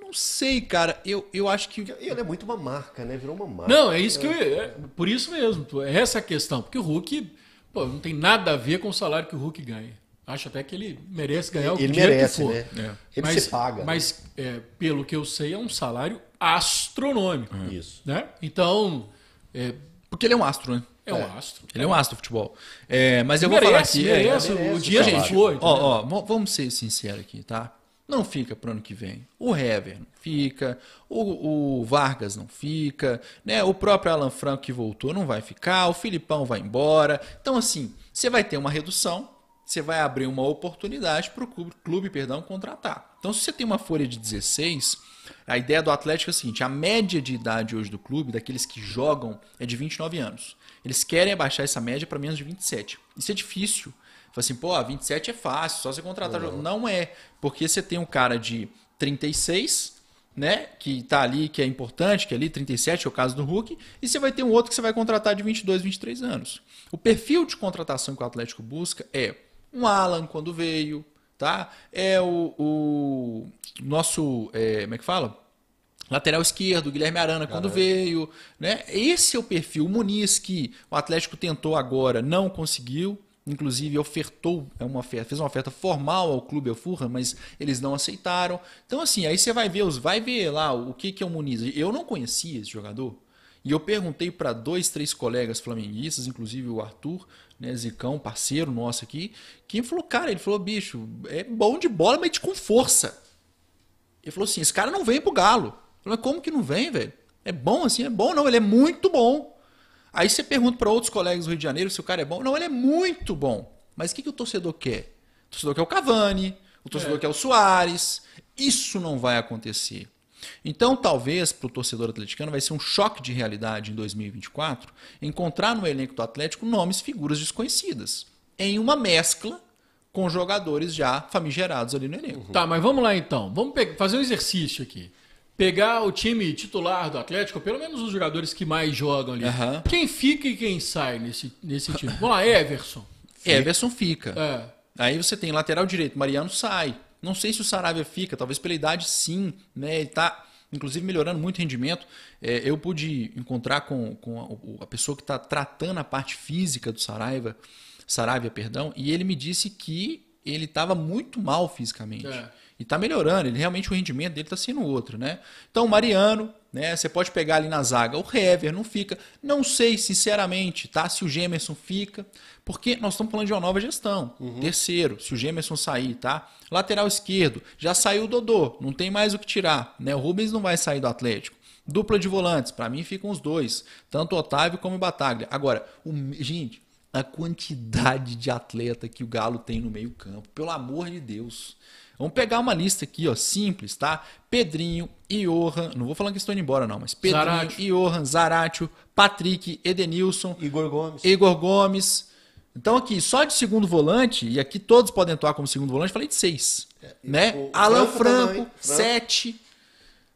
Não sei, cara. Eu, eu acho que. Ele é muito uma marca, né? Virou uma marca. Não, é isso que eu. É, por isso mesmo. É essa a questão. Porque o Hulk pô, não tem nada a ver com o salário que o Hulk ganha. Acho até que ele merece ganhar o ele dinheiro merece, que for. Né? É. Ele se paga. Mas, é, pelo que eu sei, é um salário astronômico. Isso. Né? Então, é, porque ele é um astro, né? É um é. astro. Ele é um astro do futebol. É, mas eu merece, vou falar aqui. É, merece, é, o dia, gente. Ó, ó, vamos ser sinceros aqui, tá? não fica para o ano que vem. O Hever não fica, o, o, Vargas não fica, né? O próprio Alan Franco que voltou não vai ficar, o Filipão vai embora. Então, assim, você vai ter uma redução você vai abrir uma oportunidade para o clube, clube, perdão, contratar. Então, se você tem uma folha de 16, a ideia do Atlético é a seguinte: a média de idade hoje do clube, daqueles que jogam, é de 29 anos. Eles querem abaixar essa média para menos de 27. Isso é difícil. Fala assim, pô, 27 ah, é fácil, só você contratar. Uhum. Não é, porque você tem um cara de 36, né, que tá ali, que é importante, que é ali 37, é o caso do Hulk, e você vai ter um outro que você vai contratar de 22, 23 anos. O perfil de contratação que o Atlético busca é um Alan quando veio, tá? É o, o nosso, é, como é que fala? Lateral esquerdo, Guilherme Arana quando Caramba. veio, né? Esse é o perfil, o Muniz que o Atlético tentou agora, não conseguiu, inclusive ofertou é uma oferta, fez uma oferta formal ao clube Alfurra mas eles não aceitaram. Então assim, aí você vai ver os, vai ver lá o que que é o Muniz. Eu não conhecia esse jogador. E eu perguntei para dois, três colegas flamenguistas, inclusive o Arthur, né, Zicão, parceiro nosso aqui, que falou, cara, ele falou, bicho, é bom de bola, mas com força. Ele falou assim, esse cara não vem pro Galo. Falei, como que não vem, velho? É bom assim? É bom não, ele é muito bom. Aí você pergunta para outros colegas do Rio de Janeiro se o cara é bom. Não, ele é muito bom. Mas o que, que o torcedor quer? O torcedor quer o Cavani, o torcedor é. quer o Soares. Isso não vai acontecer. Então, talvez para o torcedor atleticano vai ser um choque de realidade em 2024 encontrar no elenco do Atlético nomes, figuras desconhecidas, em uma mescla com jogadores já famigerados ali no elenco. Uhum. Tá, mas vamos lá então. Vamos fazer um exercício aqui. Pegar o time titular do Atlético, pelo menos os jogadores que mais jogam ali. Uhum. Quem fica e quem sai nesse, nesse time? vamos lá, Everson. Everson fica. É. Aí você tem lateral direito, Mariano sai. Não sei se o Saravia fica, talvez pela idade sim, né? Ele está inclusive melhorando muito o rendimento. É, eu pude encontrar com, com a, a pessoa que está tratando a parte física do Saraiva, Saravia, perdão, e ele me disse que ele estava muito mal fisicamente. É. E está melhorando, ele realmente o rendimento dele está sendo outro, né? Então, Mariano, né? Você pode pegar ali na zaga. O Hever não fica. Não sei, sinceramente, tá? Se o Gemerson fica. Porque nós estamos falando de uma nova gestão. Uhum. Terceiro, se o Gemerson sair, tá? Lateral esquerdo, já saiu o Dodô. Não tem mais o que tirar. Né? O Rubens não vai sair do Atlético. Dupla de volantes, para mim ficam os dois. Tanto o Otávio como o Bataglia. Agora, o... gente, a quantidade de atleta que o Galo tem no meio-campo. Pelo amor de Deus. Vamos pegar uma lista aqui, ó, simples, tá? Pedrinho, Johan, não vou falando que estou indo embora não, mas Pedrinho, Zaratio. Johan, Zaratio, Patrick, Edenilson, Igor Gomes. Igor Gomes. Então aqui, só de segundo volante, e aqui todos podem atuar como segundo volante, falei de seis. É, né? O Alan Franco, Franco, sete.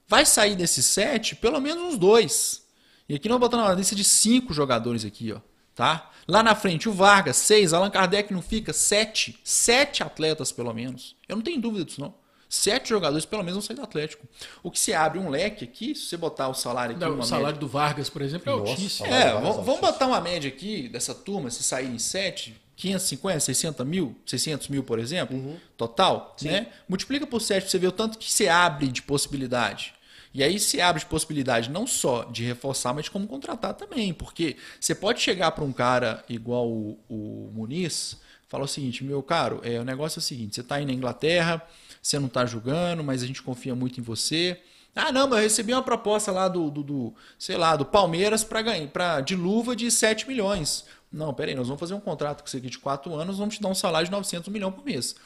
Vai sair desses sete, pelo menos uns dois. E aqui nós botamos uma lista de cinco jogadores aqui, ó. Tá? Lá na frente, o Vargas, seis. Allan Kardec não fica, sete. Sete atletas, pelo menos. Eu não tenho dúvida disso, não. Sete jogadores, pelo menos, vão sair do Atlético. O que se abre um leque aqui, se você botar o salário aqui. Não, o salário média... do Vargas, por exemplo, é Nossa, altíssimo. É, é, vamos, vamos botar uma média aqui dessa turma, se sair em sete, 550, 60 mil, 600 mil, por exemplo, uhum. total, Sim. né? Multiplica por 7 para você ver o tanto que você abre de possibilidade. E aí se abre possibilidade não só de reforçar, mas de como contratar também. Porque você pode chegar para um cara igual o, o Muniz, falar o seguinte, meu caro, é, o negócio é o seguinte, você está aí na Inglaterra, você não está julgando, mas a gente confia muito em você. Ah, não, mas eu recebi uma proposta lá do, do, do sei lá, do Palmeiras para ganhar, pra, de luva de 7 milhões. Não, peraí, nós vamos fazer um contrato com você aqui de 4 anos, vamos te dar um salário de 900 milhões por mês.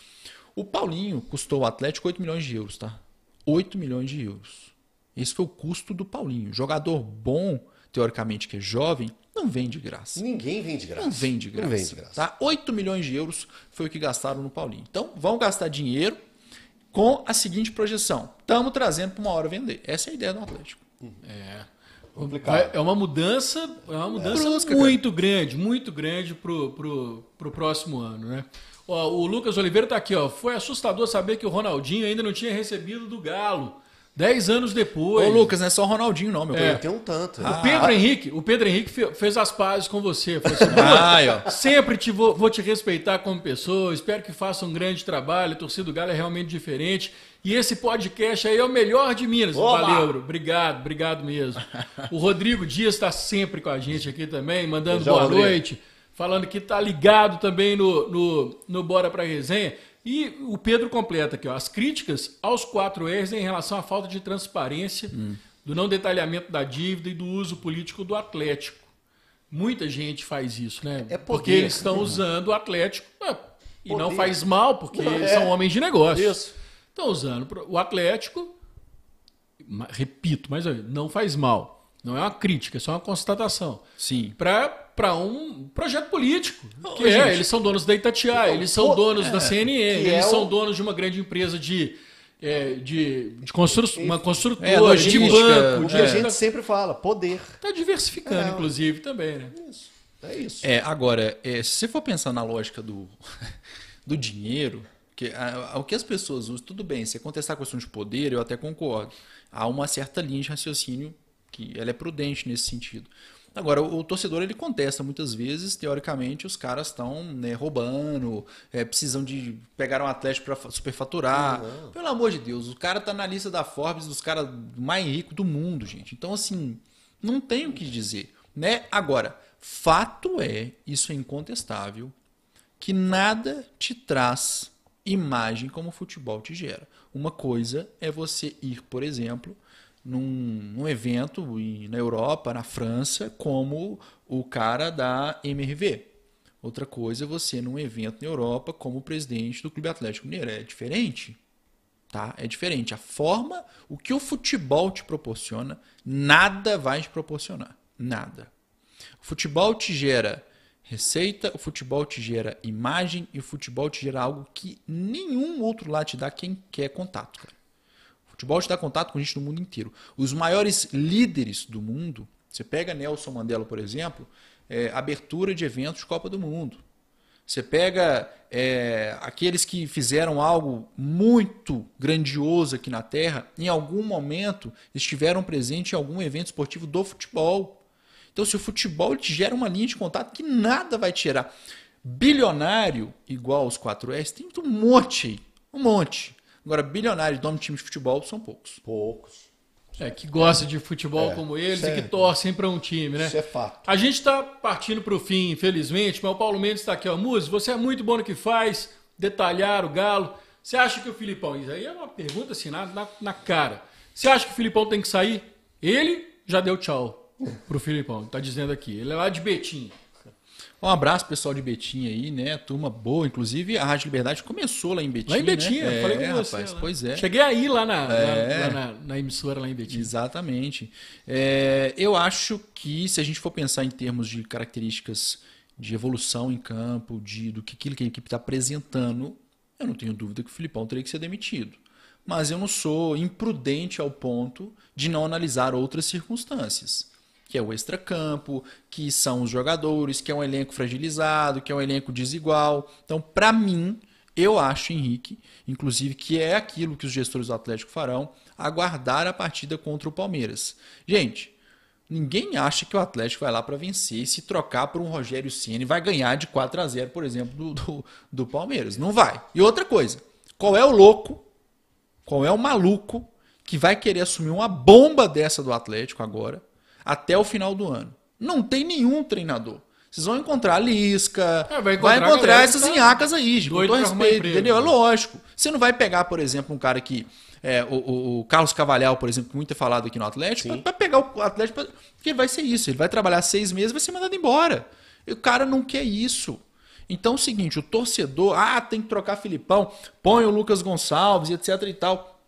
O Paulinho custou o Atlético 8 milhões de euros, tá? 8 milhões de euros. Esse foi o custo do Paulinho. Jogador bom, teoricamente que é jovem, não vem de graça. Ninguém vem de graça. Não vem de graça. Não vem de graça. Tá? 8 milhões de euros foi o que gastaram no Paulinho. Então, vão gastar dinheiro com a seguinte projeção. Estamos trazendo para uma hora vender. Essa é a ideia do Atlético. Uhum. É. Complicado. É uma mudança, é uma é mudança é. muito cara. grande, muito grande pro, pro, pro próximo ano, né? Ó, o Lucas Oliveira está aqui, ó. Foi assustador saber que o Ronaldinho ainda não tinha recebido do Galo. Dez anos depois. Ô, Lucas, não é só Ronaldinho, não, meu é. Tem um tanto. Ah. O Pedro ah. Henrique, o Pedro Henrique fez as pazes com você. Assim, sempre te vou, vou, te respeitar como pessoa, espero que faça um grande trabalho. A torcida do Galo é realmente diferente. E esse podcast aí é o melhor de Minas. Olá. Valeu, obrigado, obrigado mesmo. O Rodrigo Dias está sempre com a gente aqui também, mandando boa noite, falando que tá ligado também no, no, no Bora Pra Resenha. E o Pedro completa aqui, ó, as críticas aos 4 R's em relação à falta de transparência, hum. do não detalhamento da dívida e do uso político do Atlético. Muita gente faz isso, né? É poder, porque eles estão né? usando o Atlético é, e não faz mal, porque não, é. são homens de negócio. Isso. Estão usando o Atlético, repito, mas não faz mal não é uma crítica, é só uma constatação. Sim. Para um projeto político. Que é, eles são donos da Itatiaia, então, eles são pô, donos é, da CNN, eles é o... são donos de uma grande empresa de. É, de, de constru... uma é, construtora, é, de banco. O que é. a gente sempre fala, poder. Está diversificando, é. inclusive, também. Né? Isso. É isso. É, agora, se você for pensar na lógica do, do dinheiro, que, a, o que as pessoas usam, tudo bem, você contestar a questão de poder, eu até concordo. Há uma certa linha de raciocínio que ela é prudente nesse sentido. Agora, o, torcedor ele contesta muitas vezes, teoricamente, os caras estão né, roubando, é, precisam de pegar um Atlético para superfaturar. Uhum. Pelo amor de Deus, o cara tá na lista da Forbes dos caras mais ricos do mundo, gente. Então, assim, não tem o que dizer. Né? Agora, fato é, isso é incontestável, que nada te traz imagem como o futebol te gera. Uma coisa é você ir, por exemplo, num, num evento em, na Europa, na França, como o cara da MRV. Outra coisa é você num evento na Europa como presidente do Clube Atlético Mineiro. É diferente. Tá? É diferente. A forma, o que o futebol te proporciona, nada vai te proporcionar. Nada. O futebol te gera receita, o futebol te gera imagem e o futebol te gera algo que nenhum outro lado te dá quem quer contato, cara futebol te dá contato com gente do mundo inteiro. Os maiores líderes do mundo, você pega Nelson Mandela, por exemplo, é, abertura de eventos de Copa do Mundo. Você pega é, aqueles que fizeram algo muito grandioso aqui na Terra, em algum momento estiveram presentes em algum evento esportivo do futebol. Então, se o futebol te gera uma linha de contato que nada vai tirar. Bilionário igual aos 4S, tem um monte aí. Um monte. Agora, bilionários donos domam de futebol são poucos. Poucos. É, que gosta é. de futebol é. como eles e que torcem para um time, né? Isso é fato. A gente está partindo para o fim, infelizmente, mas o Paulo Mendes está aqui, ó. Muzi, você é muito bom no que faz, detalhar o galo. Você acha que o Filipão, isso aí é uma pergunta assim, na, na, na cara. Você acha que o Filipão tem que sair? Ele já deu tchau pro Filipão, tá dizendo aqui. Ele é lá de Betim. Um abraço pessoal de Betim aí, né? Turma boa, inclusive a Rádio Liberdade começou lá em Betim. Lá em Betim, né? é, falei com é, você. Rapaz, né? Pois é. Cheguei aí lá na, é. lá, lá na, na, emissora lá em Betim. Exatamente. É, eu acho que se a gente for pensar em termos de características de evolução em campo, de do que aquilo que a equipe está apresentando, eu não tenho dúvida que o Filipão teria que ser demitido. Mas eu não sou imprudente ao ponto de não analisar outras circunstâncias que é o extracampo, que são os jogadores, que é um elenco fragilizado, que é um elenco desigual. Então, para mim, eu acho, Henrique, inclusive, que é aquilo que os gestores do Atlético farão, aguardar a partida contra o Palmeiras. Gente, ninguém acha que o Atlético vai lá para vencer e se trocar por um Rogério Ceni vai ganhar de 4 a 0 por exemplo, do, do, do Palmeiras. Não vai. E outra coisa, qual é o louco, qual é o maluco que vai querer assumir uma bomba dessa do Atlético agora até o final do ano. Não tem nenhum treinador. Vocês vão encontrar a Lisca, é, vai encontrar, vai encontrar essas tá aí, com todo respeito, entendeu? É né? lógico. Você não vai pegar, por exemplo, um cara que. É, o, o, Carlos Cavalhal, por exemplo, que muito é falado aqui no Atlético, para pegar o Atlético, pra, porque vai ser isso. Ele vai trabalhar seis meses vai ser mandado embora. E o cara não quer isso. Então é o seguinte, o torcedor, ah, tem que trocar Filipão, põe o Lucas Gonçalves, etc e tal.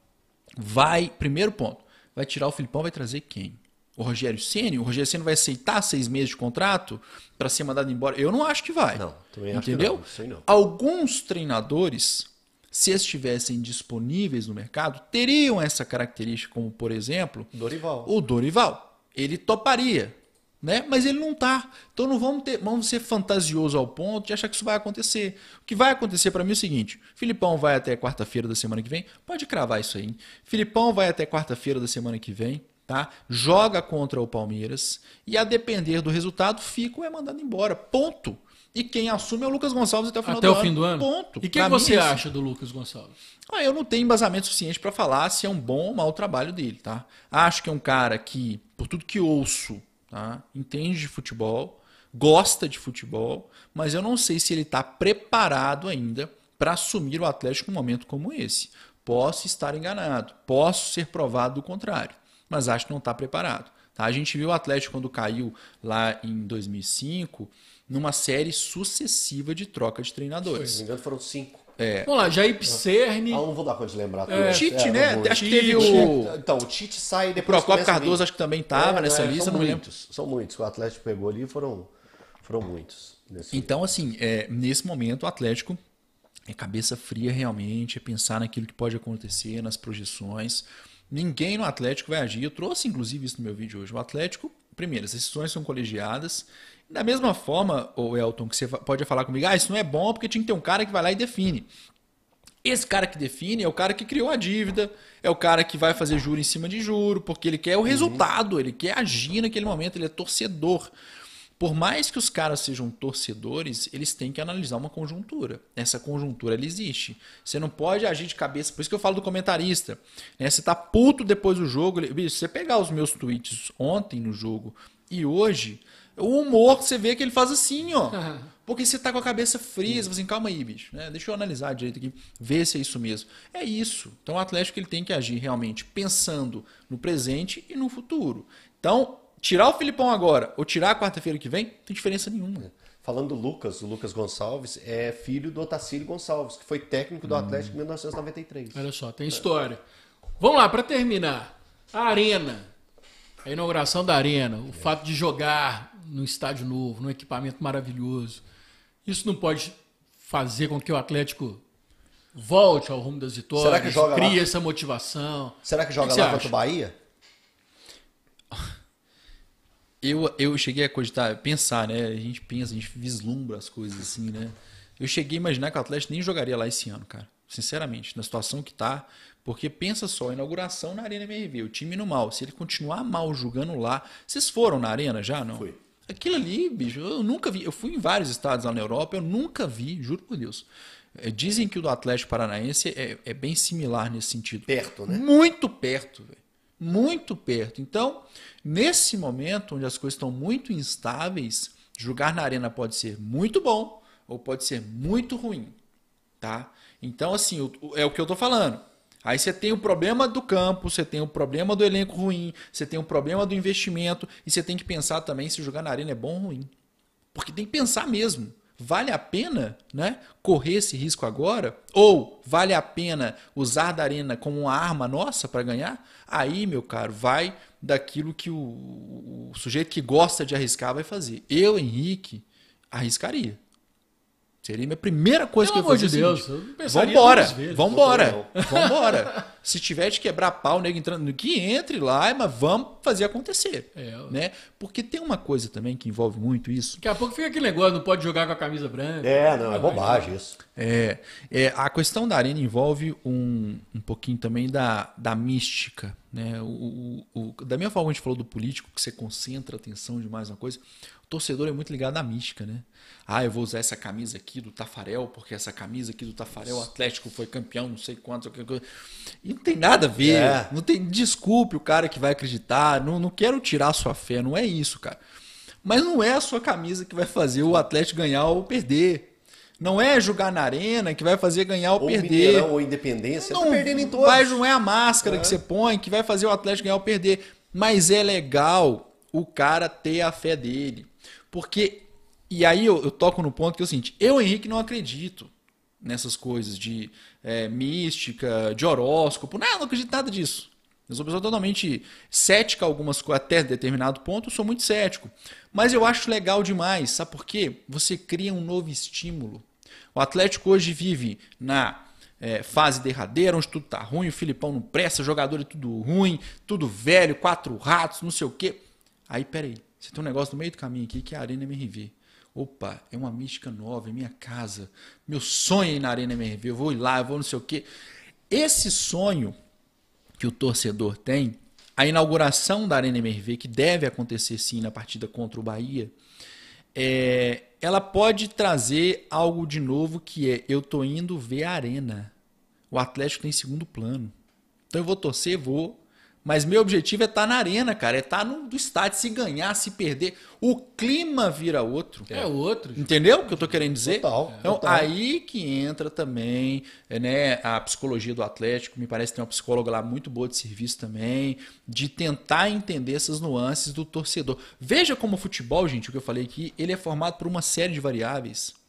Vai, primeiro ponto, vai tirar o Filipão, vai trazer quem? o Rogério Ceni, o Rogério Ceni vai aceitar seis meses de contrato para ser mandado embora? Eu não acho que vai. Não, também entendeu? acho que não, Alguns treinadores, se estivessem disponíveis no mercado, teriam essa característica, como por exemplo, Dorival. O Dorival, ele toparia, né? Mas ele não tá. Então não vamos ter, vamos ser fantasioso ao ponto de achar que isso vai acontecer. O que vai acontecer para mim é o seguinte: Filipão vai até quarta-feira da semana que vem. Pode cravar isso aí. Hein? Filipão vai até quarta-feira da semana que vem tá? Joga contra o Palmeiras e a depender do resultado fica ou é mandado embora. Ponto. E quem assume é o Lucas Gonçalves até o final até do, o ano. Fim do ano. Ponto. E o que, você isso. acha do Lucas Gonçalves? Ah, eu não tenho embasamento suficiente para falar se é um bom ou mau trabalho dele, tá? Acho que é um cara que, por tudo que ouço, tá? entende de futebol, gosta de futebol, mas eu não sei se ele está preparado ainda para assumir o Atlético num momento como esse. Posso estar enganado, posso ser provado do contrário mas acho que não está preparado. Tá? A gente viu o Atlético quando caiu lá em 2005, numa série sucessiva de troca de treinadores. Se não me engano, foram cinco. É. Vamos lá, Jair Pisserni. Ah, não vou dar conta de lembrar. É. O Tite, é, né? Acho que teve o. Então, o Tite sai depois depois. Procopio Cardoso, acho que também estava é, nessa é, lista, não muitos, lembro. São muitos. O Atlético pegou ali foram, foram muitos. Então, momento. assim, é, nesse momento, o Atlético é cabeça fria realmente, é pensar naquilo que pode acontecer, nas projeções. Ninguém no Atlético vai agir. Eu trouxe, inclusive, isso no meu vídeo hoje. O Atlético, primeiro, as decisões são colegiadas. Da mesma forma, o Elton, que você pode falar comigo, ah, isso não é bom porque tinha que ter um cara que vai lá e define. Esse cara que define é o cara que criou a dívida, é o cara que vai fazer juro em cima de juro, porque ele quer o uhum. resultado, ele quer agir naquele momento, ele é torcedor por mais que os caras sejam torcedores, eles têm que analisar uma conjuntura. Essa conjuntura ela existe. Você não pode agir de cabeça. Por isso que eu falo do comentarista. Né? Você tá puto depois do jogo. Bicho, você pegar os meus tweets ontem no jogo e hoje, o humor você vê é que ele faz assim, ó. Porque você tá com a cabeça fria, você fala assim, calma aí, bicho, né? Deixa eu analisar direito aqui, ver se é isso mesmo. É isso. Então o Atlético ele tem que agir realmente pensando no presente e no futuro. Então, Tirar o Filipão agora ou tirar a quarta-feira que vem, não tem diferença nenhuma. É. Falando do Lucas, o Lucas Gonçalves é filho do Otacílio Gonçalves, que foi técnico do hum. Atlético em 1993. Olha só, tem história. Vamos lá, para terminar. A Arena. A inauguração da Arena. O é. fato de jogar no estádio novo, num equipamento maravilhoso. Isso não pode fazer com que o Atlético volte ao rumo das vitórias, Será que joga cria lá? essa motivação. Será que joga que lá contra o Bahia? Eu, eu cheguei a cogitar, pensar, né? A gente pensa, a gente vislumbra as coisas assim, né? Eu cheguei a imaginar que o Atlético nem jogaria lá esse ano, cara. Sinceramente, na situação que tá. Porque pensa só, inauguração na Arena MRV, o time no mal. Se ele continuar mal jogando lá. Vocês foram na Arena já, não? Foi. Aquilo ali, bicho, eu nunca vi. Eu fui em vários estados lá na Europa, eu nunca vi, juro por Deus. É, dizem que o do Atlético Paranaense é, é bem similar nesse sentido. Perto, né? Muito perto, velho muito perto. Então, nesse momento onde as coisas estão muito instáveis, jogar na arena pode ser muito bom ou pode ser muito ruim, tá? Então, assim, é o que eu tô falando. Aí você tem o problema do campo, você tem o problema do elenco ruim, você tem o problema do investimento e você tem que pensar também se jogar na arena é bom ou ruim. Porque tem que pensar mesmo vale a pena né, correr esse risco agora? Ou vale a pena usar da arena como uma arma nossa para ganhar? Aí, meu caro, vai daquilo que o, o, sujeito que gosta de arriscar vai fazer. Eu, Henrique, arriscaria. Seria minha primeira coisa Pelo que eu vou fazer. Vamos é embora. Deus, embora. eu não Vambora, vamos vambora, vambora. Se tiver de quebrar pau, o nego entrando, que entre lá, é, mas vamos fazer acontecer. É, né? Porque tem uma coisa também que envolve muito isso. Daqui a pouco fica aquele negócio, não pode jogar com a camisa branca. É, não, é bobagem isso. É, é, a questão da arena envolve um, um pouquinho também da, da mística. Né? O, o, o da minha forma que a gente falou do político, que você concentra a atenção demais na coisa, o torcedor é muito ligado à mística. Né? Ah, eu vou usar essa camisa aqui do Tafarel, porque essa camisa aqui do Tafarel, o Atlético foi campeão, não sei quanto. E não tem nada a ver. É. Não tem. Desculpe o cara que vai acreditar. Não, não quero tirar sua fé. Não é isso, cara. Mas não é a sua camisa que vai fazer o Atlético ganhar ou perder. Não é jogar na arena que vai fazer ganhar ou, ou perder. Mineirão, ou Independência. Tá não, tá perdendo em todos. Mas não é a máscara é. que você põe que vai fazer o Atlético ganhar ou perder. Mas é legal o cara ter a fé dele. Porque. E aí eu, eu toco no ponto que é o seguinte: eu, Henrique, não acredito nessas coisas de é, mística, de horóscopo. Não, não acredito nada disso. Eu sou uma pessoa totalmente cética algumas coisas, até determinado ponto, eu sou muito cético. Mas eu acho legal demais, sabe por quê? Você cria um novo estímulo. O Atlético hoje vive na é, fase derradeira, onde tudo tá ruim, o Filipão não presta, jogador é tudo ruim, tudo velho, quatro ratos, não sei o quê. Aí, peraí, você tem um negócio no meio do caminho aqui que é a Arena MRV. Opa, é uma mística nova, é minha casa. Meu sonho é ir na Arena MRV, eu vou ir lá, eu vou não sei o quê. Esse sonho que o torcedor tem, a inauguração da Arena MRV, que deve acontecer sim na partida contra o Bahia, é, ela pode trazer algo de novo que é eu tô indo ver a arena. O Atlético tem segundo plano. Então eu vou torcer, vou, mas meu objetivo é estar tá na arena, cara. É estar tá no do estádio, se ganhar, se perder. O clima vira outro. É, outro. Entendeu o que eu estou querendo dizer? Total. Então, total. aí que entra também é, né, a psicologia do Atlético. Me parece que tem uma psicóloga lá muito boa de serviço também. De tentar entender essas nuances do torcedor. Veja como o futebol, gente, o que eu falei aqui, ele é formado por uma série de variáveis.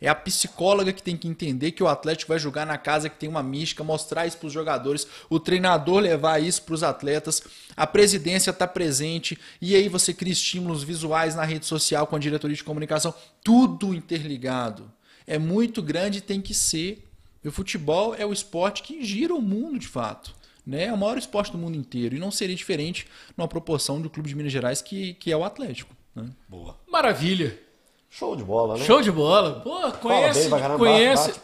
É a psicóloga que tem que entender que o Atlético vai jogar na casa que tem uma mística, mostrar isso para os jogadores, o treinador levar isso para os atletas, a presidência está presente e aí você cria estímulos visuais na rede social com a diretoria de comunicação, tudo interligado. É muito grande e tem que ser. E o futebol é o esporte que gira o mundo de fato. Né? É o maior esporte do mundo inteiro e não seria diferente numa proporção do clube de Minas Gerais que, que é o Atlético. Né? Boa. Maravilha. Show de bola, né? Show de bola. Pô, conhece, caramba, conhece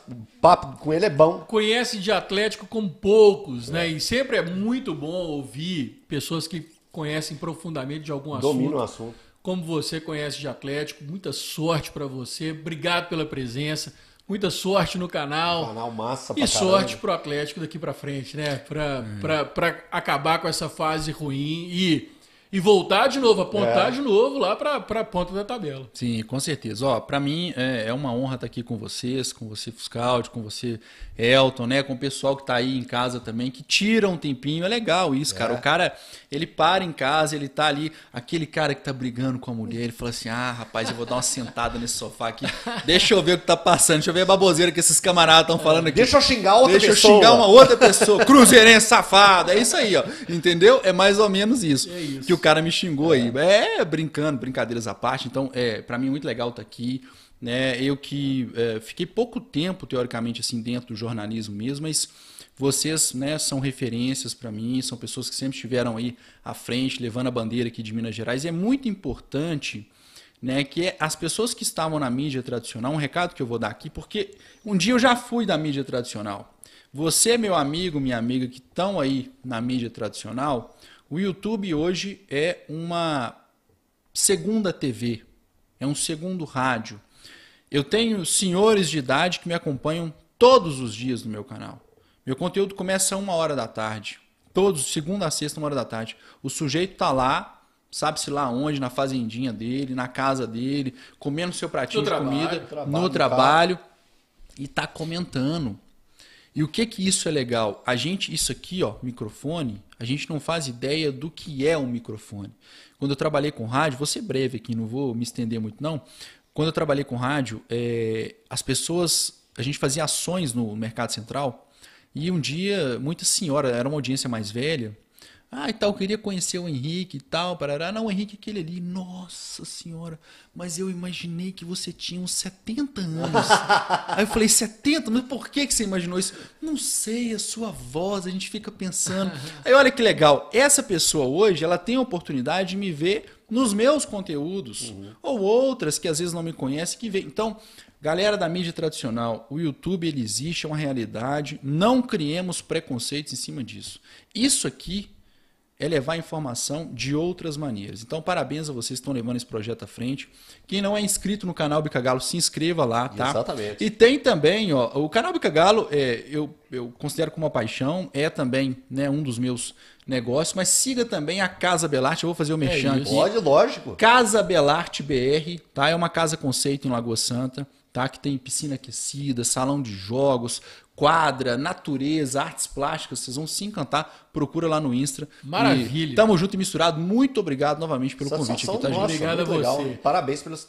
papo com ele é bom. Conhece de Atlético como poucos, é. né? E sempre é muito bom ouvir pessoas que conhecem profundamente de algum Domino assunto. Domina o assunto. Como você conhece de Atlético, muita sorte para você. Obrigado pela presença. Muita sorte no canal. Canal massa pra E caramba. sorte pro Atlético daqui para frente, né? Para é. Pra, pra acabar com essa fase ruim e e voltar de novo, apontar é. de novo lá para a ponta da tabela. Sim, com certeza. Ó, para mim é, é, uma honra estar tá aqui com vocês, com você Fuscaldi, com você Elton, né, com o pessoal que está aí em casa também, que tira um tempinho. É legal isso, é. cara. O cara, ele para em casa, ele tá ali, aquele cara que tá brigando com a mulher, ele fala assim: "Ah, rapaz, eu vou dar uma sentada nesse sofá aqui. Deixa eu ver o que tá passando, deixa eu ver a baboseira que esses camaradas estão falando aqui. Deixa eu xingar outra deixa pessoa. Deixa eu xingar uma outra pessoa. Cruzeirense safado". É isso aí, ó. Entendeu? É mais ou menos isso. É isso. Que o cara me xingou aí. É. é, brincando, brincadeiras à parte. Então, é, para mim é muito legal estar tá aqui. Né? Eu que é, fiquei pouco tempo, teoricamente, assim, dentro do jornalismo mesmo, mas vocês né, são referências para mim, são pessoas que sempre estiveram aí à frente, levando a bandeira aqui de Minas Gerais. E é muito importante né, que é as pessoas que estavam na mídia tradicional, um recado que eu vou dar aqui, porque um dia eu já fui da mídia tradicional. Você, meu amigo, minha amiga, que estão aí na mídia tradicional, o YouTube hoje é uma segunda TV, é um segundo rádio. Eu tenho senhores de idade que me acompanham todos os dias no meu canal. Meu conteúdo começa a uma hora da tarde. Todos, segunda a sexta, uma hora da tarde. O sujeito tá lá, sabe-se lá onde, na fazendinha dele, na casa dele, comendo seu pratinho no de trabalho, comida, trabalho, no trabalho, e tá comentando. E o que que isso é legal? A gente, isso aqui, ó, microfone, a gente não faz ideia do que é um microfone. Quando eu trabalhei com rádio, vou ser breve aqui, não vou me estender muito não. Quando eu trabalhei com rádio, é, as pessoas, a gente fazia ações no mercado central e um dia, muita senhora, era uma audiência mais velha, ah, e então, tal, queria conhecer o Henrique e tal, parará. Não, o Henrique é aquele ali. Nossa senhora, mas eu imaginei que você tinha uns 70 anos. Aí eu falei, 70? Mas por que, que você imaginou isso? Não sei, a sua voz, a gente fica pensando. Aí olha que legal, essa pessoa hoje, ela tem a oportunidade de me ver nos meus conteúdos. Uhum. Ou outras que às vezes não me conhecem, que vê. Então, Galera da mídia tradicional, o YouTube ele existe, é uma realidade. Não criemos preconceitos em cima disso. Isso aqui é levar informação de outras maneiras. Então, parabéns a vocês que estão levando esse projeto à frente. Quem não é inscrito no canal Bicagalo se inscreva lá, tá? Exatamente. E tem também, ó, o canal Bicagalo é, eu, eu considero como uma paixão, é também né, um dos meus negócios, mas siga também a Casa Belarte, eu vou fazer o é merchan é, aqui. Pode, lógico. Casa Belarte BR, tá? É uma casa conceito em Lagoa Santa. Tá, que tem piscina aquecida, salão de jogos, quadra, natureza, artes plásticas, vocês vão se encantar. Procura lá no Insta. Maravilha. E tamo junto e misturado. Muito obrigado novamente pelo Satisfação convite aqui, tá, nossa, Obrigado a você. Legal. Parabéns pelos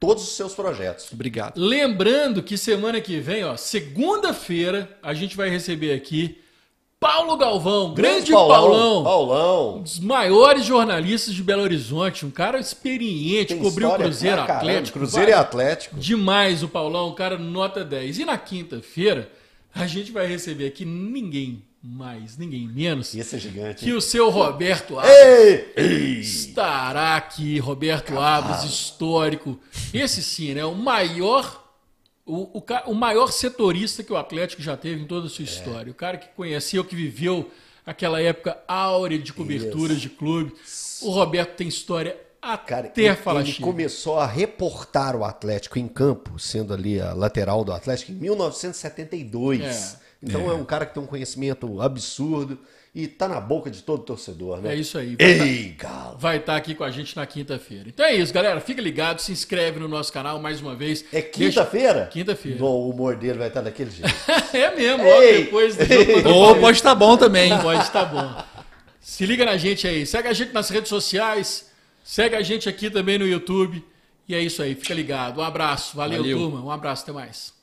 todos os seus projetos. Obrigado. Lembrando que semana que vem, ó, segunda-feira, a gente vai receber aqui Paulo Galvão, grande Paulão, Paulão, Paulão, um dos maiores jornalistas de Belo Horizonte, um cara experiente, Tem cobriu o Cruzeiro Atlético. Cruzeiro e Atlético. Demais o Paulão, um cara nota 10. E na quinta-feira, a gente vai receber aqui ninguém mais, ninguém menos. Esse é gigante. Que o seu Roberto Abas ei, estará aqui. Roberto Caramba. histórico. Esse sim, né? O maior. O, o, o, maior setorista que o Atlético já teve em toda a sua é. história. O cara que conheceu, que viveu aquela época áurea de coberturas de clube. O Roberto tem história até Cara, ter ele, ele começou a reportar o Atlético em campo, sendo ali a lateral do Atlético, em 1972. É. Então é. é. um cara que tem um conhecimento absurdo e tá na boca de todo torcedor, né? É isso aí. Vai Ei, tá, galo! Vai estar tá aqui com a gente na quinta-feira. Então é isso, galera. Fica ligado, se inscreve no nosso canal mais uma vez. É quinta-feira? Quinta-feira. O humor dele vai estar tá daquele jeito. é mesmo, logo Ei. depois do jogo. Ou pode estar tá bom também. pode estar tá bom. Se liga na gente aí. Segue a gente nas redes sociais. Segue a gente aqui também no YouTube. E é isso aí, fica ligado. Um abraço, valeu, valeu. turma. Um abraço, até mais.